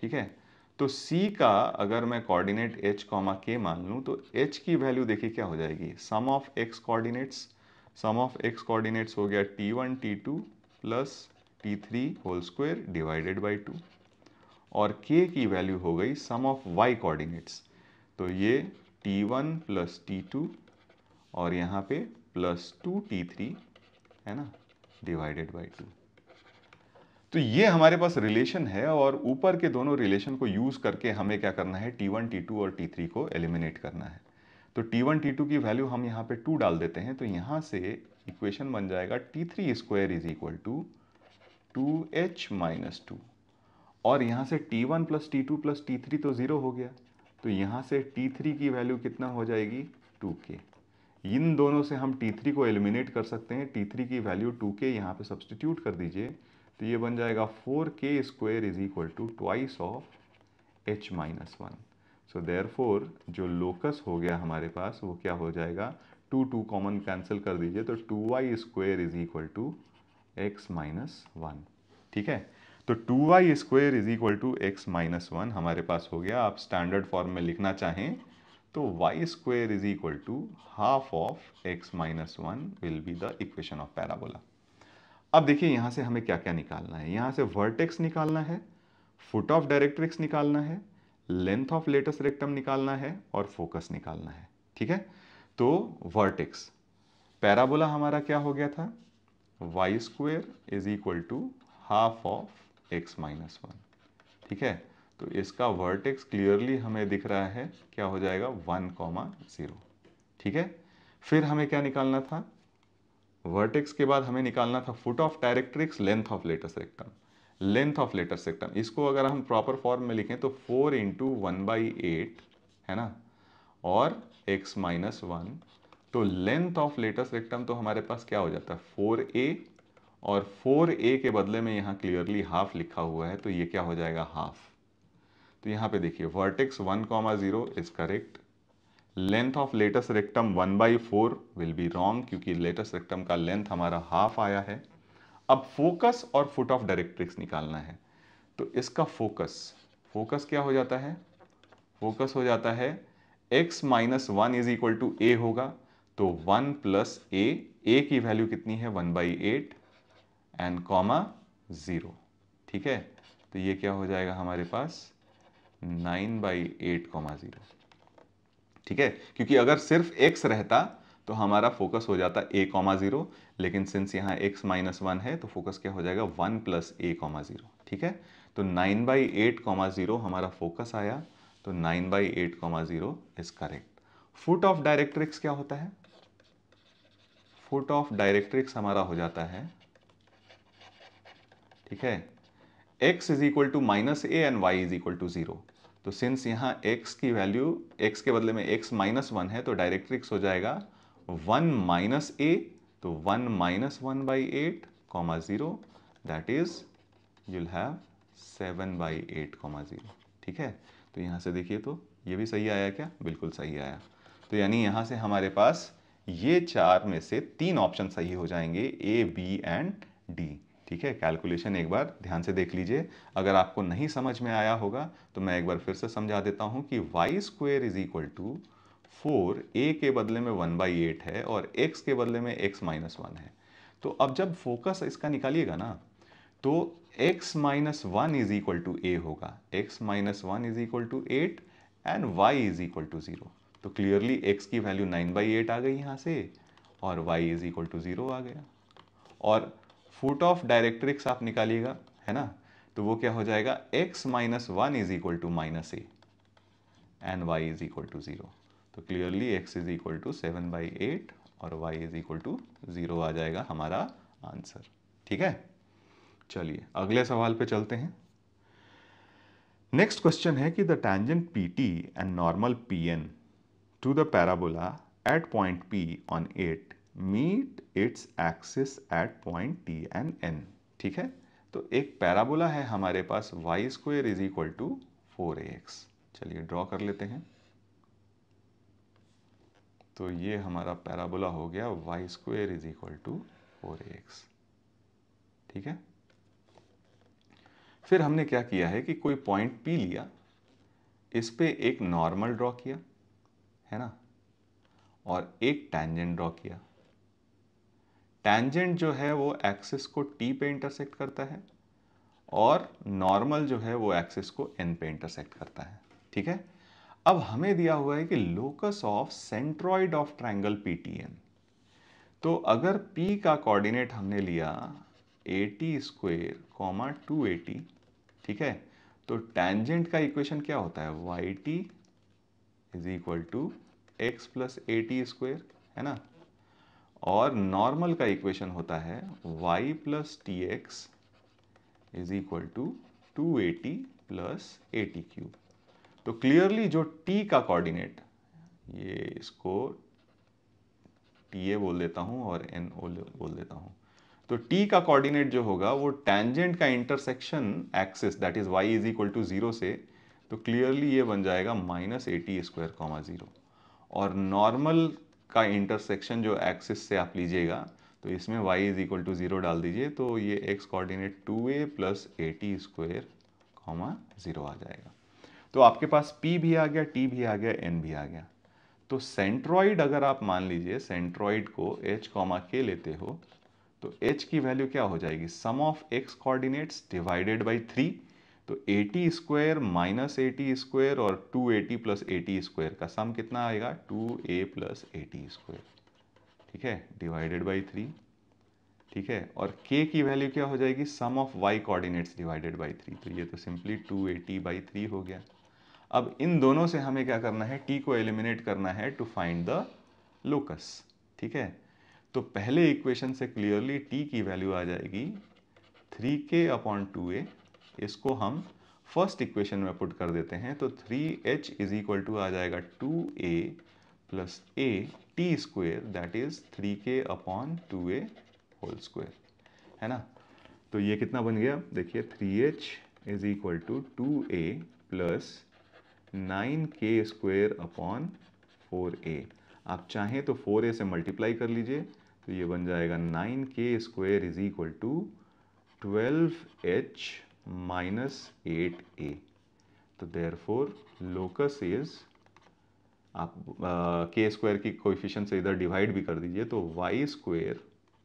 ठीक है तो C का अगर मैं कोऑर्डिनेट h, k मान लूँ तो h की वैल्यू देखिए क्या हो जाएगी sum of x coordinates sum of x coordinates हो गया t one t two plus t three whole square divided by two और के की वैल्यू हो गई सम ऑफ वाई कोऑर्डिनेट्स तो ये t one plus t two और यहाँ पे प्लस टू टी थ्री है ना डिवाइडेड बाई टू तो ये हमारे पास रिलेशन है और ऊपर के दोनों रिलेशन को यूज़ करके हमें क्या करना है टी वन टी टू और टी थ्री को एलिमिनेट करना है तो टी वन टी टू की वैल्यू हम यहाँ पे टू डाल देते हैं तो यहाँ से इक्वेशन बन जाएगा t three square is equal to two h minus two और यहाँ से t one plus t two plus t three तो ज़ीरो हो गया तो यहाँ से टी थ्री की वैल्यू कितना हो जाएगी टू के इन दोनों से हम टी थ्री को एलिमिनेट कर सकते हैं टी थ्री की वैल्यू टू के यहाँ पर सब्सटीट्यूट कर दीजिए तो ये बन जाएगा four k square is equal to twice of h minus one so therefore जो लोकस हो गया हमारे पास वो क्या हो जाएगा टू टू कॉमन कैंसिल कर दीजिए तो two y square is equal to x minus one ठीक है तो two y square is equal to x minus one हमारे पास हो गया आप स्टैंडर्ड फॉर्म में लिखना चाहें तो y square is equal to half of x minus one will be the equation of parabola अब देखिए यहाँ से हमें क्या क्या निकालना है यहाँ से वर्टेक्स निकालना है फुट ऑफ डायरेक्ट्रिक्स निकालना है लेंथ ऑफ लेटस रेक्टम निकालना है और फोकस निकालना है ठीक है तो वर्टिक्स पैराबोला हमारा क्या हो गया था y square is equal to half of x minus one ठीक है तो इसका वर्टेक्स क्लियरली हमें दिख रहा है क्या हो जाएगा वन कॉमा ज़ीरो ठीक है फिर हमें क्या निकालना था वर्टेक्स के बाद हमें निकालना था foot of directrix length of latus rectum length of latus rectum इसको अगर हम प्रॉपर फॉर्म में लिखें तो four into one by eight है ना और एक्स माइनस वन तो लेंथ ऑफ लेटर सेक्टम तो हमारे पास क्या हो जाता है फोर ए और फोर ए के बदले में यहाँ क्लियरली हाफ लिखा हुआ है तो ये क्या हो जाएगा हाफ तो यहाँ पे देखिए vertex one comma zero is correct length of latus rectum one by four will be wrong क्योंकि लेटेस्ट रेक्टम का लेंथ हमारा हाफ आया है अब फोकस और फुट ऑफ डायरेक्ट्रिक्स निकालना है तो इसका फोकस फोकस क्या हो जाता है फोकस हो जाता है x minus one is equal to a होगा तो वन प्लस ए ए की वैल्यू कितनी है one by eight and comma zero ठीक है तो ये क्या हो जाएगा हमारे पास nine by eight comma zero ठीक है क्योंकि अगर सिर्फ x रहता तो हमारा फोकस हो जाता ए कॉमा ज़ीरो लेकिन सिंस यहाँ एक्स माइनस वन है तो फोकस क्या हो जाएगा one plus a comma zero ठीक है तो nine by eight comma zero हमारा फोकस आया तो nine by eight comma zero is correct foot of directrix क्या होता है फुट ऑफ डायरेक्ट्रिक्स हमारा हो जाता है ठीक है x is equal to minus a and y is equal to zero तो सिंस यहाँ x की वैल्यू x के बदले में x माइनस वन है तो डायरेक्ट्रिक्स हो जाएगा वन माइनस ए तो one minus one by eight comma zero that is you'll have seven by eight comma zero ठीक है तो यहाँ से देखिए तो ये भी सही आया क्या बिल्कुल सही आया तो यानी यहाँ से हमारे पास ये चार में से तीन ऑप्शन सही हो जाएंगे ए बी एंड डी ठीक है कैलकुलेशन एक बार ध्यान से देख लीजिए अगर आपको नहीं समझ में आया होगा तो मैं एक बार फिर से समझा देता हूँ कि y square is equal to four a के बदले में वन बाई एट है और एक्स के बदले में एक्स माइनस वन है तो अब जब फोकस इसका निकालिएगा ना तो x minus one is equal to a होगा x minus one is equal to eight and y is equal to zero तो क्लियरली x की वैल्यू नाइन बाई एट आ गई यहाँ से और y is equal to zero आ गया और फुट ऑफ डायरेक्ट्रिक्स आप निकालिएगा है ना तो वो क्या हो जाएगा x minus one is equal to minus a and y is equal to zero तो clearly x is equal to seven by eight और y is equal to zero आ जाएगा हमारा आंसर ठीक है चलिए अगले सवाल पे चलते हैं नेक्स्ट क्वेश्चन है कि the tangent P T and normal P N to the parabola at point P on at meet its axis at point T and N ठीक है तो एक पैराबोला है हमारे पास y square is equal to four a x चलिए draw कर लेते हैं तो ये हमारा पैराबोला हो गया y square is equal to four x ठीक है फिर हमने क्या किया है कि कोई पॉइंट पी लिया इस पे एक नॉर्मल ड्रॉ किया है ना और एक टैंजेंट ड्रॉ किया टैंजेंट जो है वो एक्सिस को टी पे इंटरसेक्ट करता है और नॉर्मल जो है वो एक्सिस को एन पे इंटरसेक्ट करता है ठीक है अब हमें दिया हुआ है कि locus of centroid of triangle PTN तो अगर P का कोऑर्डिनेट हमने लिया एटी स्क्वेयर कॉमा टू ठीक है तो टैंजेंट का इक्वेशन क्या होता है y t is equal to x plus t square है ना और नॉर्मल का इक्वेशन होता है y plus t x is equal to two a t plus a t cube तो क्लियरली जो टी का कोऑर्डिनेट ये इसको टी ए बोल देता हूँ और एन ओ बोल देता हूँ तो टी का कोऑर्डिनेट जो होगा वो टैंजेंट का intersection axis that is y is equal to zero से तो क्लियरली ये बन जाएगा minus a t square comma zero और नॉर्मल का इंटरसेक्शन जो एक्सिस से आप लीजिएगा तो इसमें y is equal to zero डाल दीजिए तो ये x coordinate 2a a plus a t square comma zero आ जाएगा तो आपके पास P भी आ गया T भी आ गया N भी आ गया तो सेंट्रॉइड अगर आप मान लीजिए सेंट्रॉइड को एच कॉमा के लेते हो तो एच की वैल्यू क्या हो जाएगी sum of x coordinates divided by three तो a t square minus a t square और two a t plus a t square का सम कितना आएगा two a plus a t square ठीक है डिवाइडेड बाई थ्री ठीक है और k की वैल्यू क्या हो जाएगी sum of y coordinates divided by three तो ये तो simply two a t by three हो गया अब इन दोनों से हमें क्या करना है टी को एलिमिनेट करना है टू फाइंड द लोकस ठीक है तो पहले इक्वेशन से क्लियरली टी की वैल्यू आ जाएगी थ्री के अपॉन टू ए इसको हम फर्स्ट इक्वेशन में पुट कर देते हैं तो three h is equal to आ जाएगा two a plus a t square that is three k upon two a whole square है ना तो ये कितना बन गया देखिए three h is equal to two a plus nine के स्क्वेयर अपॉन फोर ए आप चाहें तो फोर ए से मल्टीप्लाई कर लीजिए तो ये बन जाएगा नाइन के square is equal to twelve H minus eight A तो देर फोर लोकस इज आप के स्क्वायर की कोफिशन से इधर डिवाइड भी कर दीजिए तो y square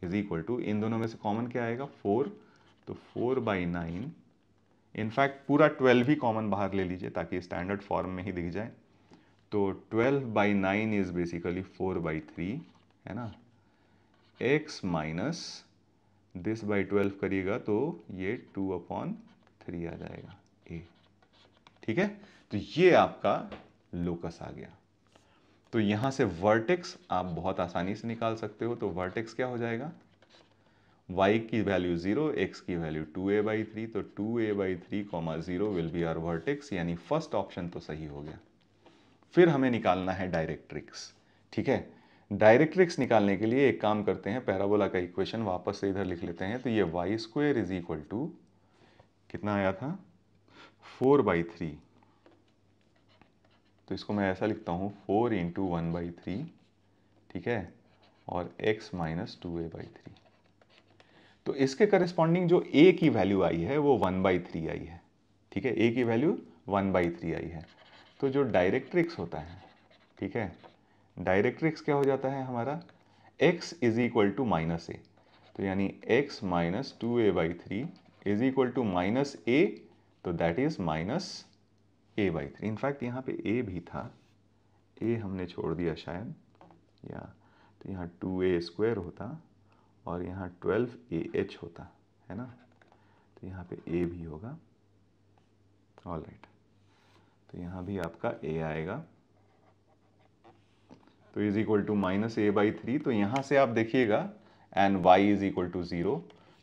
is equal to इन दोनों में से कॉमन क्या आएगा फोर तो फोर बाई नाइन इनफैक्ट पूरा ट्वेल्व ही कॉमन बाहर ले लीजिए ताकि स्टैंडर्ड फॉर्म में ही दिख जाए तो twelve by nine is basically four by three है ना x minus this by twelve करिएगा तो ये टू अपॉन थ्री आ जाएगा ए ठीक है तो ये आपका लोकस आ गया तो यहां से वर्टेक्स आप बहुत आसानी से निकाल सकते हो तो वर्टेक्स क्या हो जाएगा y की वैल्यू जीरो x की value two a by three तो two a by three comma zero will be our vertex यानी फर्स्ट ऑप्शन तो सही हो गया फिर हमें निकालना है डायरेक्ट्रिक्स ठीक है डायरेक्ट्रिक्स निकालने के लिए एक काम करते हैं पैराबोला का इक्वेशन वापस से इधर लिख लेते हैं तो ये y square is equal to कितना आया था फोर बाई थ्री तो इसको मैं ऐसा लिखता हूँ four into one by three ठीक है और x minus two a by three तो इसके करस्पॉन्डिंग जो ए की वैल्यू आई है वो वन बाई थ्री आई है ठीक है ए की वैल्यू वन बाई थ्री आई है तो जो डायरेक्ट्रिक्स होता है ठीक है डायरेक्ट्रिक्स क्या हो जाता है हमारा x is equal to minus a तो यानी x minus two a by three is equal to minus a तो that is minus a by three in fact यहाँ पे ए भी था ए हमने छोड़ दिया शायद या तो यहाँ टू ए स्क्वायर होता और यहाँ ट्वेल्व ए एच होता है ना तो यहाँ पे ए भी होगा ऑल राइट तो यहाँ भी आपका ए आएगा तो is equal to minus a by three तो यहाँ से आप देखिएगा and y is equal to zero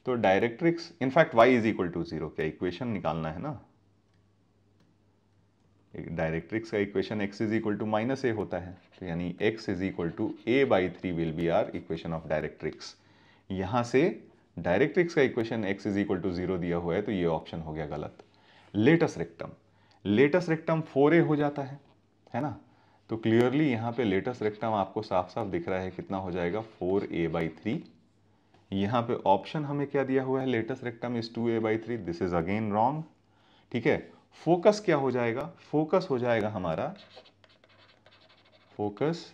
तो directrix in fact y is equal to zero क्या इक्वेशन निकालना है ना डायरेक्ट्रिक्स का equation x is equal to minus a होता है तो यानी x is equal to a by three will be our equation of directrix यहां से डायरेक्ट्रिक्स का equation x is equal to zero दिया हुआ है तो ये ऑप्शन हो गया गलत latus rectum latus rectum four हो जाता है है ना तो क्लियरली यहां पे लेटस रेक्टम आपको साफ साफ दिख रहा है कितना हो जाएगा फोर ए बाई थ्री यहां पर ऑप्शन हमें क्या दिया हुआ है latus rectum is two a by three this is again wrong ठीक है फोकस क्या हो जाएगा फोकस हो जाएगा हमारा focus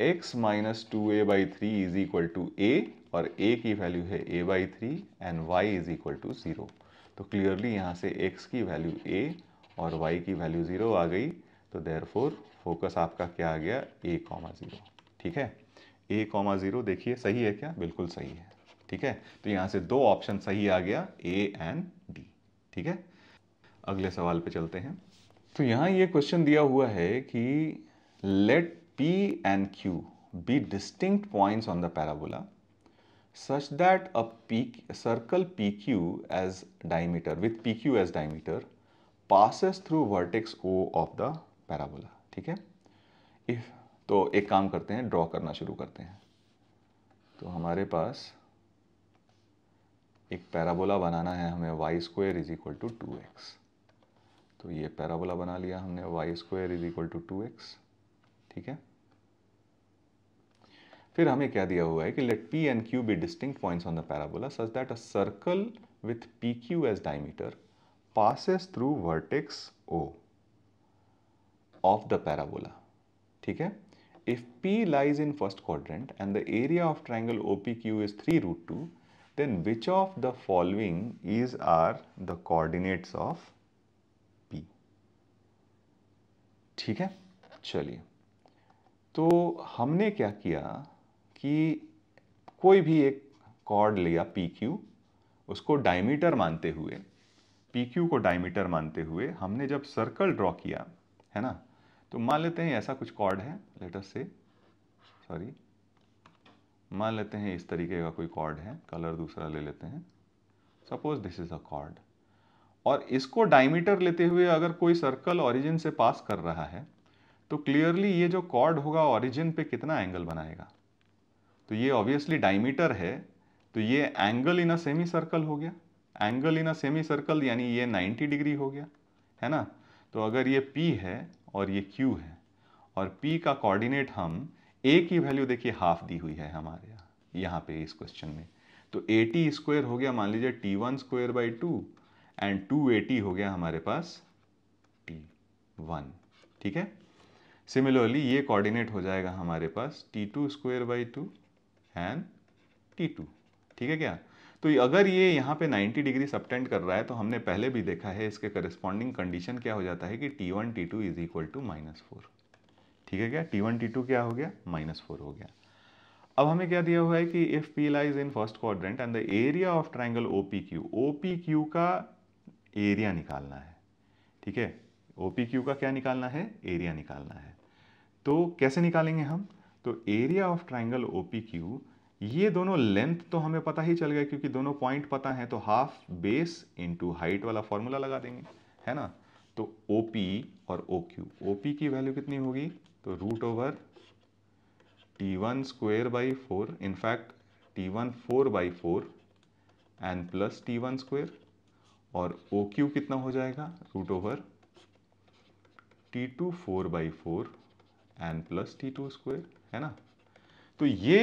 x minus two a by three is equal to a और ए की वैल्यू है a by three and y is equal to zero तो क्लियरली यहाँ से एक्स की वैल्यू ए और वाई की वैल्यू ज़ीरो आ गई तो देर फोकस आपका क्या आ गया ए कॉमा ज़ीरो ठीक है a कॉमा ज़ीरो देखिए सही है क्या बिल्कुल सही है ठीक है तो यहाँ से दो ऑप्शन सही आ गया ए एंड डी ठीक है अगले सवाल पे चलते हैं तो यहाँ ये क्वेश्चन दिया हुआ है कि let P and Q be distinct points on the parabola such that a peak, a circle PQ as diameter with PQ as diameter passes through vertex O of the parabola ठीक है if तो एक काम करते हैं draw करना शुरू करते हैं तो हमारे पास एक पैराबोला बनाना है हमें y square is equal to two x तो ये पैराबोला बना लिया हमने y square is equal to two x ठीक है फिर हमें क्या दिया हुआ है कि let p and q be distinct points on the parabola such that a circle with p q as diameter passes through vertex o of the parabola ठीक है if p lies in first quadrant and the area of triangle o p q is three root two then which of the following is are the coordinates of p ठीक है चलिए तो हमने क्या किया कि कोई भी एक कॉर्ड लिया पी क्यू उसको डायमीटर मानते हुए पी क्यू को डायमीटर मानते हुए हमने जब सर्कल ड्रॉ किया है ना तो मान लेते हैं ऐसा कुछ कॉर्ड है लेटर से सॉरी मान लेते हैं इस तरीके का कोई कॉर्ड है कलर दूसरा ले लेते हैं suppose this is a chord और इसको डायमीटर लेते हुए अगर कोई सर्कल ऑरिजिन से पास कर रहा है तो क्लियरली ये जो कॉर्ड होगा ऑरिजिन पे कितना एंगल बनाएगा तो ये ऑब्वियसली डायमीटर है तो ये angle in a semi circle हो गया angle in a semi circle यानी ये 90 डिग्री हो गया है ना तो अगर ये P है और ये Q है और P का कोऑर्डिनेट हम A की वैल्यू देखिए हाफ दी हुई है हमारे यहाँ यहाँ पे इस क्वेश्चन में तो ए टी स्क्वायर हो गया मान लीजिए t one square by two and two a t हो गया हमारे पास टी वन ठीक है सिमिलरली ये कोऑर्डिनेट हो जाएगा हमारे पास t two square by two and t two ठीक है क्या तो अगर ये यहाँ पे 90 डिग्री सबटेंड कर रहा है तो हमने पहले भी देखा है इसके करस्पॉन्डिंग कंडीशन क्या हो जाता है कि t one t two is equal to minus four ठीक है क्या टी वन टी टू क्या हो गया माइनस फोर हो गया अब हमें क्या दिया हुआ है कि if p lies in first quadrant and the area of triangle o p q o p q का एरिया निकालना है ठीक है ओ पी क्यू का क्या निकालना है एरिया निकालना है तो कैसे निकालेंगे हम तो area of triangle o p q ये दोनों लेंथ तो हमें पता ही चल गया क्योंकि दोनों पॉइंट पता है तो हाफ बेस इंटू हाइट वाला फॉर्मूला लगा देंगे है ना तो ओ पी और ओ क्यू ओ पी की वैल्यू कितनी होगी तो root over t one square by four in fact t one four by four and plus t one square और ओ क्यू कितना हो जाएगा root over t two four by four and plus t two square है ना तो ये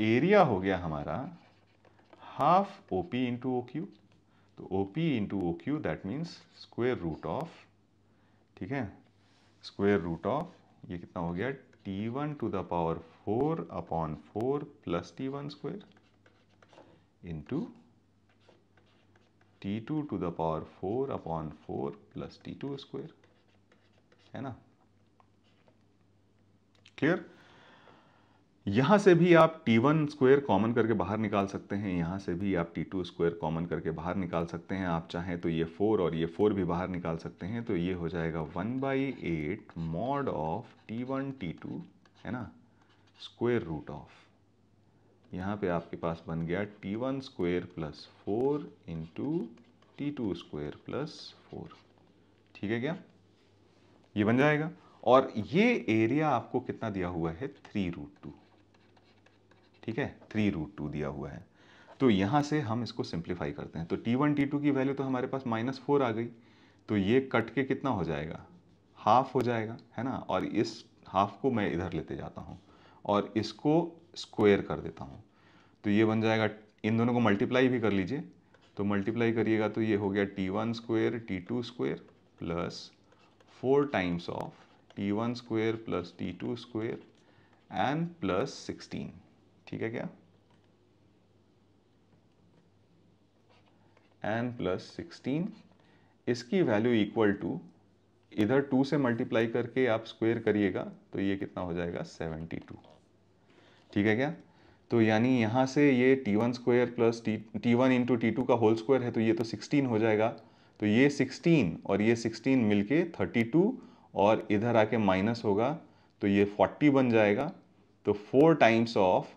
area हो गया हमारा half o p into o q तो o p into o q that means square root of ठीक है स्क्वेयर रूट ऑफ ये कितना हो गया t one to the power four upon four plus t one square into t two to the power four upon four plus t two square है ना clear यहाँ से भी आप टी वन स्क्वेयर कॉमन करके बाहर निकाल सकते हैं यहाँ से भी आप टी टू स्क्वेयर कॉमन करके बाहर निकाल सकते हैं आप चाहें तो ये फोर और ये फोर भी बाहर निकाल सकते हैं तो ये हो जाएगा one by eight mod of t one t two है ना स्क्वेयर रूट ऑफ यहाँ पे आपके पास बन गया t one square plus four into t two square plus four ठीक है क्या ये बन जाएगा और ये एरिया आपको कितना दिया हुआ है थ्री रूट टू ठीक है थ्री रूट टू दिया हुआ है तो यहाँ से हम इसको सिंप्लीफाई करते हैं तो टी वन टी टू की वैल्यू तो हमारे पास माइनस फोर आ गई तो ये कट के कितना हो जाएगा हाफ हो जाएगा है ना और इस हाफ को मैं इधर लेते जाता हूँ और इसको स्क्वेयर कर देता हूँ तो ये बन जाएगा इन दोनों को मल्टीप्लाई भी कर लीजिए तो मल्टीप्लाई करिएगा तो ये हो गया t one square t two square plus four times of t one square plus t two square and plus sixteen ठीक है क्या एन प्लस सिक्सटीन इसकी वैल्यू इक्वल टू इधर टू से मल्टीप्लाई करके आप स्क्वेयर करिएगा तो ये कितना हो जाएगा सेवेंटी टू ठीक है क्या तो यानी यहाँ से ये t one square plus t t one into t two का होल स्क्वायर है तो ये तो सिक्सटीन हो जाएगा तो ये सिक्सटीन और ये सिक्सटीन मिलके थर्टी टू और इधर आके माइनस होगा तो ये फोर्टी बन जाएगा तो फोर टाइम्स ऑफ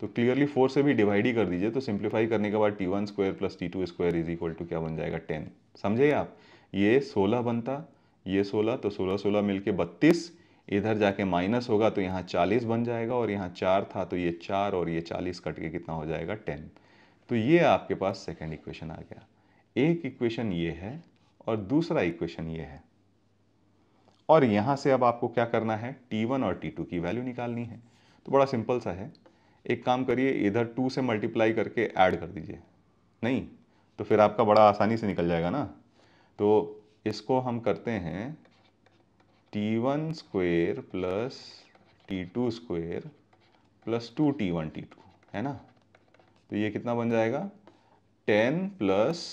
तो क्लियरली फोर से भी डिवाइड ही कर दीजिए तो सिंप्लीफाई करने के बाद t one square plus t two square is equal to क्या बन जाएगा टेन समझे आप ये सोलह बनता ये सोलह तो सोलह सोलह मिल के बत्तीस इधर जाके माइनस होगा तो यहाँ चालीस बन जाएगा और यहाँ चार था तो ये चार और ये चालीस कट के कितना हो जाएगा टेन तो ये आपके पास सेकेंड इक्वेशन आ गया एक इक्वेशन ये है और दूसरा इक्वेशन ये है और यहाँ से अब आपको क्या करना है टी वन और टी टू की वैल्यू निकालनी है तो बड़ा सिंपल सा है एक काम करिए इधर टू से मल्टीप्लाई करके ऐड कर दीजिए नहीं तो फिर आपका बड़ा आसानी से निकल जाएगा ना तो इसको हम करते हैं t one square plus t two square plus two t one t two है ना तो ये कितना बन जाएगा ten plus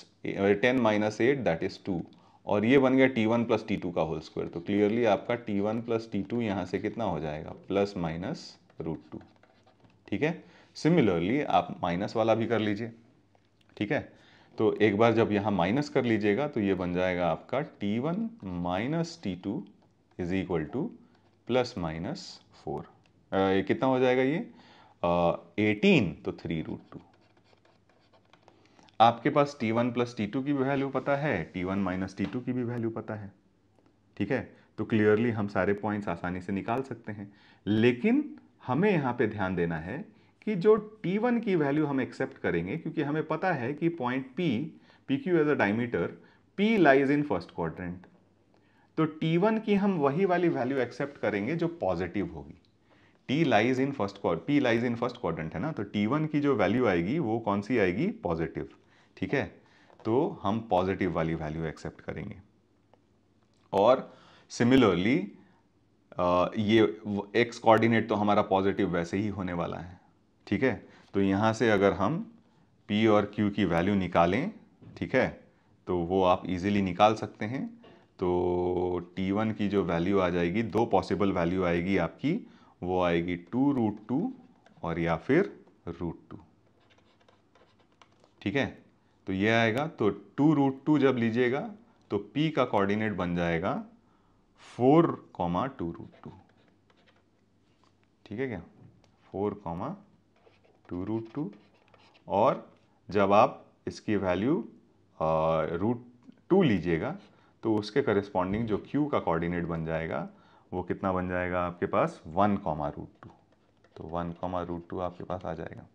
ten minus eight that is two और ये बन गया t one plus t two का होल स्क्वायर तो क्लियरली आपका t one plus t two यहाँ से कितना हो जाएगा प्लस माइनस रूट टू ठीक है सिमिलरली आप माइनस वाला भी कर लीजिए ठीक है तो एक बार जब यहाँ माइनस कर लीजिएगा तो ये बन जाएगा आपका t1 one minus t two is equal to plus minus four कितना हो जाएगा ये एटीन तो थ्री रूट टू आपके पास t1 वन प्लस टी की भी वैल्यू पता है t1 वन माइनस टी की भी वैल्यू पता है ठीक है तो क्लियरली हम सारे पॉइंट्स आसानी से निकाल सकते हैं लेकिन हमें यहाँ पे ध्यान देना है कि जो T1 की वैल्यू हम एक्सेप्ट करेंगे क्योंकि हमें पता है कि point P p q as a diameter p lies in first quadrant तो T1 की हम वही वाली वैल्यू एक्सेप्ट करेंगे जो पॉजिटिव होगी T lies in first P lies in first quadrant है ना तो T1 की जो वैल्यू आएगी वो कौन सी आएगी पॉजिटिव ठीक है तो हम पॉजिटिव वाली वैल्यू एक्सेप्ट करेंगे और सिमिलरली ये एक्स कोऑर्डिनेट तो हमारा पॉजिटिव वैसे ही होने वाला है ठीक है तो यहाँ से अगर हम पी और क्यू की वैल्यू निकालें ठीक है तो वो आप इजीली निकाल सकते हैं तो टी वन की जो वैल्यू आ जाएगी दो पॉसिबल वैल्यू आएगी आपकी वो आएगी टू रूट टू और या फिर रूट टू ठीक है तो ये आएगा तो टू रूट टू जब लीजिएगा तो पी का कोऑर्डिनेट बन जाएगा four comma two root two ठीक है क्या four comma two root two और जब आप इसकी वैल्यू रूट टू लीजिएगा तो उसके करिस्पॉन्डिंग जो क्यू का कोऑर्डिनेट बन जाएगा वो कितना बन जाएगा आपके पास वन कॉमा रूट टू तो वन कॉमा रूट टू आपके पास आ जाएगा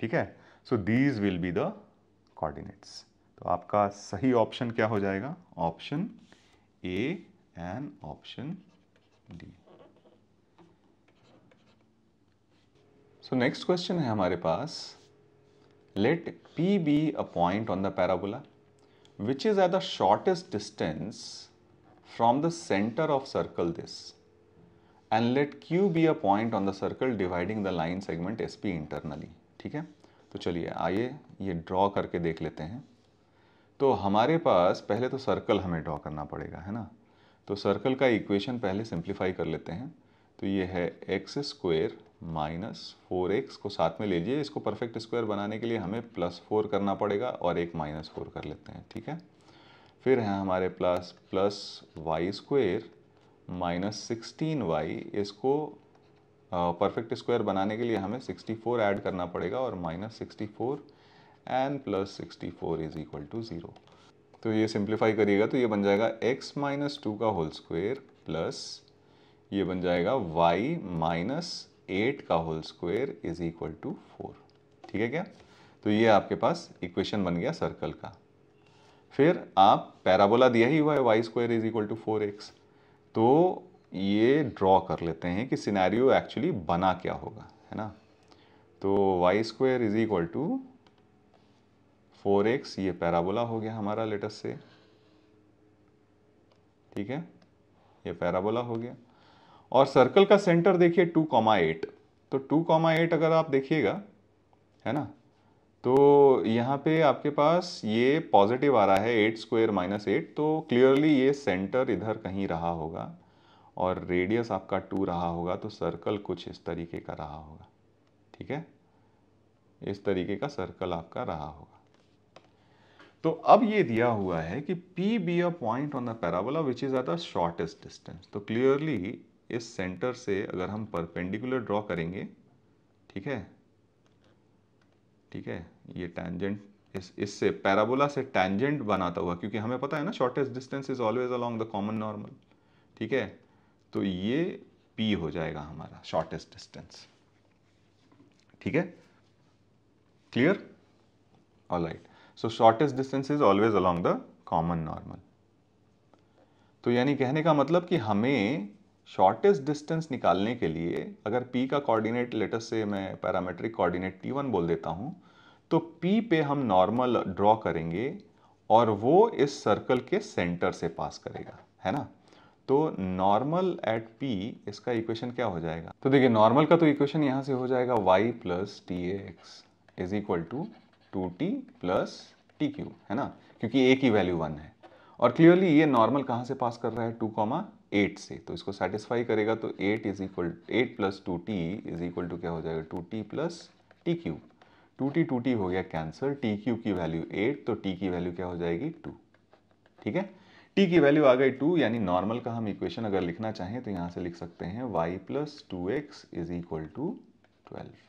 ठीक है so these will be the coordinates तो आपका सही ऑप्शन क्या हो जाएगा option a and option D. So next question है हमारे पास let P be a point on the parabola which is at the shortest distance from the center of circle this and let Q be a point on the circle dividing the line segment SP internally ठीक है तो चलिए आइए ये draw करके देख लेते हैं तो हमारे पास पहले तो सर्कल हमें ड्रॉ करना पड़ेगा है ना तो सर्कल का इक्वेशन पहले सिंप्लीफाई कर लेते हैं तो ये है x square minus four x को साथ में ले लीजिए इसको परफेक्ट स्क्वायर बनाने के लिए हमें प्लस फोर करना पड़ेगा और एक माइनस फोर कर लेते हैं ठीक है फिर है हमारे plus plus y square minus sixteen y इसको परफेक्ट स्क्वायर बनाने के लिए हमें सिक्सटी फोर ऐड करना पड़ेगा और minus sixty four and plus sixty four is equal to zero तो ये सिंप्लीफाई करिएगा तो ये बन जाएगा x माइनस टू का होल स्क्वेयर प्लस ये बन जाएगा y माइनस एट का whole square is equal to four ठीक है क्या तो ये आपके पास इक्वेशन बन गया सर्कल का फिर आप पैराबोला दिया ही हुआ है y square is equal to four x तो ये ड्रॉ कर लेते हैं कि सिनेरियो एक्चुअली बना क्या होगा है ना तो y square is equal to four x ये पैराबोला हो गया हमारा लेटस से ठीक है ये पैराबोला हो गया और सर्कल का सेंटर देखिए टू कॉमा एट तो टू कॉमा एट अगर आप देखिएगा है ना तो यहाँ पे आपके पास ये पॉजिटिव आ रहा है एट स्क्वेयर माइनस एट तो क्लियरली ये सेंटर इधर कहीं रहा होगा और रेडियस आपका टू रहा होगा तो सर्कल कुछ इस तरीके का रहा होगा ठीक है इस तरीके का सर्कल आपका रहा होगा तो अब ये दिया हुआ है कि P be a point on the parabola which is at the shortest distance तो क्लियरली इस सेंटर से अगर हम परपेंडिकुलर ड्रॉ करेंगे ठीक है ठीक है ये टैंजेंट इस इससे पैराबोला से टैंजेंट बनाता हुआ क्योंकि हमें पता है ना shortest distance is always along the common normal ठीक है तो ये पी हो जाएगा हमारा शॉर्टेस्ट डिस्टेंस ठीक है clear all right so shortest distance is always along the common normal तो यानी कहने का मतलब कि हमें शॉर्टेस्ट डिस्टेंस निकालने के लिए अगर P का कोऑर्डिनेट लेटस से मैं पैरामेट्रिक कोऑर्डिनेट T1 बोल देता हूँ तो P पे हम नॉर्मल ड्रॉ करेंगे और वो इस सर्कल के सेंटर से पास करेगा है ना तो नॉर्मल एट P इसका इक्वेशन क्या हो जाएगा तो देखिए नॉर्मल का तो इक्वेशन यहाँ से हो जाएगा y plus t x is equal to two t plus t cube है ना क्योंकि ए की वैल्यू वन है और क्लियरली ये नॉर्मल कहाँ से पास कर रहा है टू कॉमा एट से तो इसको सेटिस्फाई करेगा तो eight is equal eight plus two t is equal to क्या हो जाएगा two t plus t cube two t two t हो गया कैंसर टी क्यू की वैल्यू एट तो टी की वैल्यू क्या हो जाएगी टू ठीक है टी की वैल्यू आ गई टू यानी नॉर्मल का हम इक्वेशन अगर लिखना चाहें तो यहाँ से लिख सकते हैं y plus two x is equal to twelve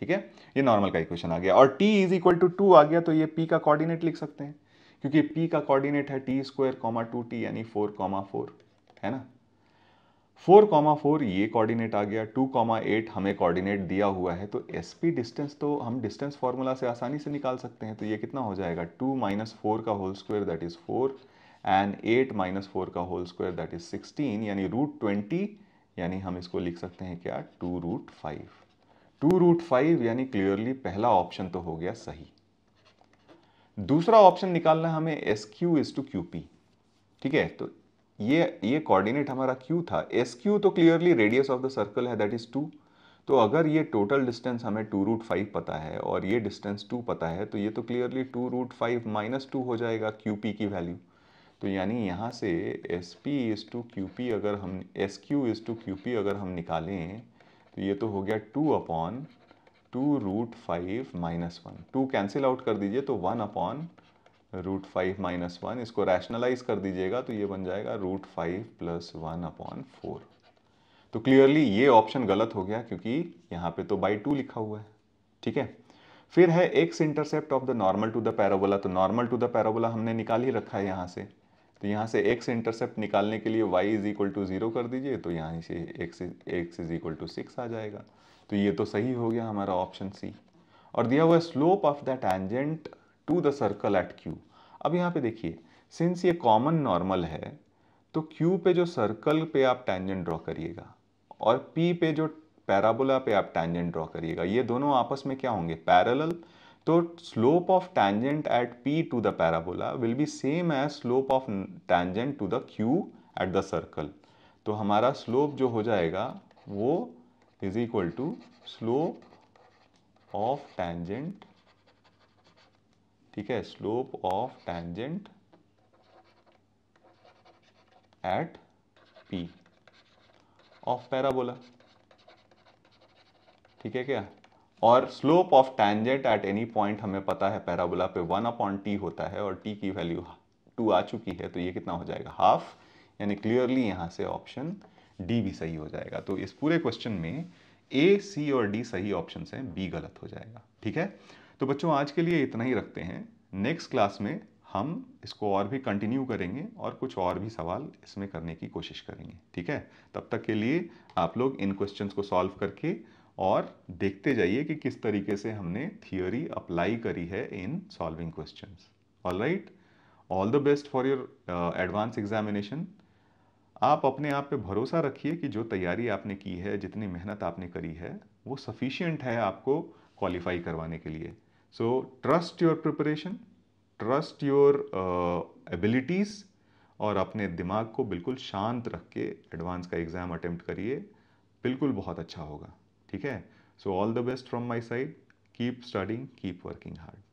ठीक है ये नॉर्मल का इक्वेशन आ गया और t is equal to two आ गया तो ये पी का कॉर्डिनेट लिख सकते हैं क्योंकि पी का कॉर्डिनेट है t square comma two t यानी फोर कॉमा फोर है ना फोर कॉमा फोर ये कॉर्डिनेट आ गया टू कॉमा एट हमें कॉर्डिनेट दिया हुआ है तो एस पी डिस्टेंस तो हम डिस्टेंस फॉर्मूला से आसानी से निकाल सकते हैं तो ये कितना हो जाएगा टू माइनस फोर का whole square that is four and eight minus four का whole square that is sixteen यानी रूट ट्वेंटी यानी हम इसको लिख सकते हैं क्या two root five two root five यानी क्लियरली पहला ऑप्शन तो हो गया सही दूसरा ऑप्शन निकालना हमें S Q is two Q P ठीक है तो ये ये कोऑर्डिनेट हमारा क्यू था एस क्यू तो clearly radius of the circle है दैट इज टू तो अगर ये टोटल डिस्टेंस हमें टू रूट फाइव पता है और ये डिस्टेंस टू पता है तो ये तो clearly two root five minus two हो जाएगा क्यू पी की वैल्यू तो यानी यहाँ से S P is two Q P अगर हम S Q is two Q P अगर हम निकालें तो ये तो हो गया two upon two root five minus one two cancel out कर दीजिए तो one upon root five minus one इसको रैशनलाइज कर दीजिएगा तो ये बन जाएगा root five plus one upon four तो क्लियरली ये ऑप्शन गलत हो गया क्योंकि यहाँ पे तो बाई टू लिखा हुआ है ठीक है फिर है x intercept of the normal to the parabola तो नॉर्मल टू द पैराबोला हमने निकाल ही रखा है यहाँ से तो यहाँ से एक्स इंटरसेप्ट निकालने के लिए y is equal to zero कर दीजिए तो यहाँ से x x is equal to six आ जाएगा तो ये तो सही हो गया हमारा ऑप्शन सी और दिया हुआ slope of the tangent to the circle at Q अब यहाँ पे देखिए सिंस ये कॉमन नॉर्मल है तो क्यू पे जो सर्कल पे आप टैंजेंट ड्रॉ करिएगा और पी पे जो पैराबोला पे आप टैंजेंट ड्रॉ करिएगा ये दोनों आपस में क्या होंगे पैरल तो slope of tangent at P to the parabola will be same as slope of tangent to the Q at the circle तो हमारा स्लोप जो हो जाएगा वो is equal to slope of tangent ठीक है slope of tangent at P of parabola ठीक है क्या और slope of tangent at any point हमें पता है पैराबोला पे वन अपॉन टी होता है और टी की वैल्यू टू आ चुकी है तो ये कितना हो जाएगा हाफ यानी क्लियरली यहाँ से ऑप्शन डी भी सही हो जाएगा तो इस पूरे क्वेश्चन में ए सी और डी सही ऑप्शन हैं बी गलत हो जाएगा ठीक है तो बच्चों आज के लिए इतना ही रखते हैं नेक्स्ट क्लास में हम इसको और भी कंटिन्यू करेंगे और कुछ और भी सवाल इसमें करने की कोशिश करेंगे ठीक है तब तक के लिए आप लोग इन क्वेश्चंस को सॉल्व करके और देखते जाइए कि किस तरीके से हमने थियोरी अप्लाई करी है in solving question all right all the best for your advance examination आप अपने आप पे भरोसा रखिए कि जो तैयारी आपने की है जितनी मेहनत आपने करी है वो सफिशियंट है आपको क्वालिफाई करवाने के लिए so trust your preparation trust your abilities और अपने दिमाग को बिल्कुल शांत रख के एडवांस का एग्ज़ाम अटेम्प्ट करिए बिल्कुल बहुत अच्छा होगा ठीक है so all the best from my side keep studying keep working hard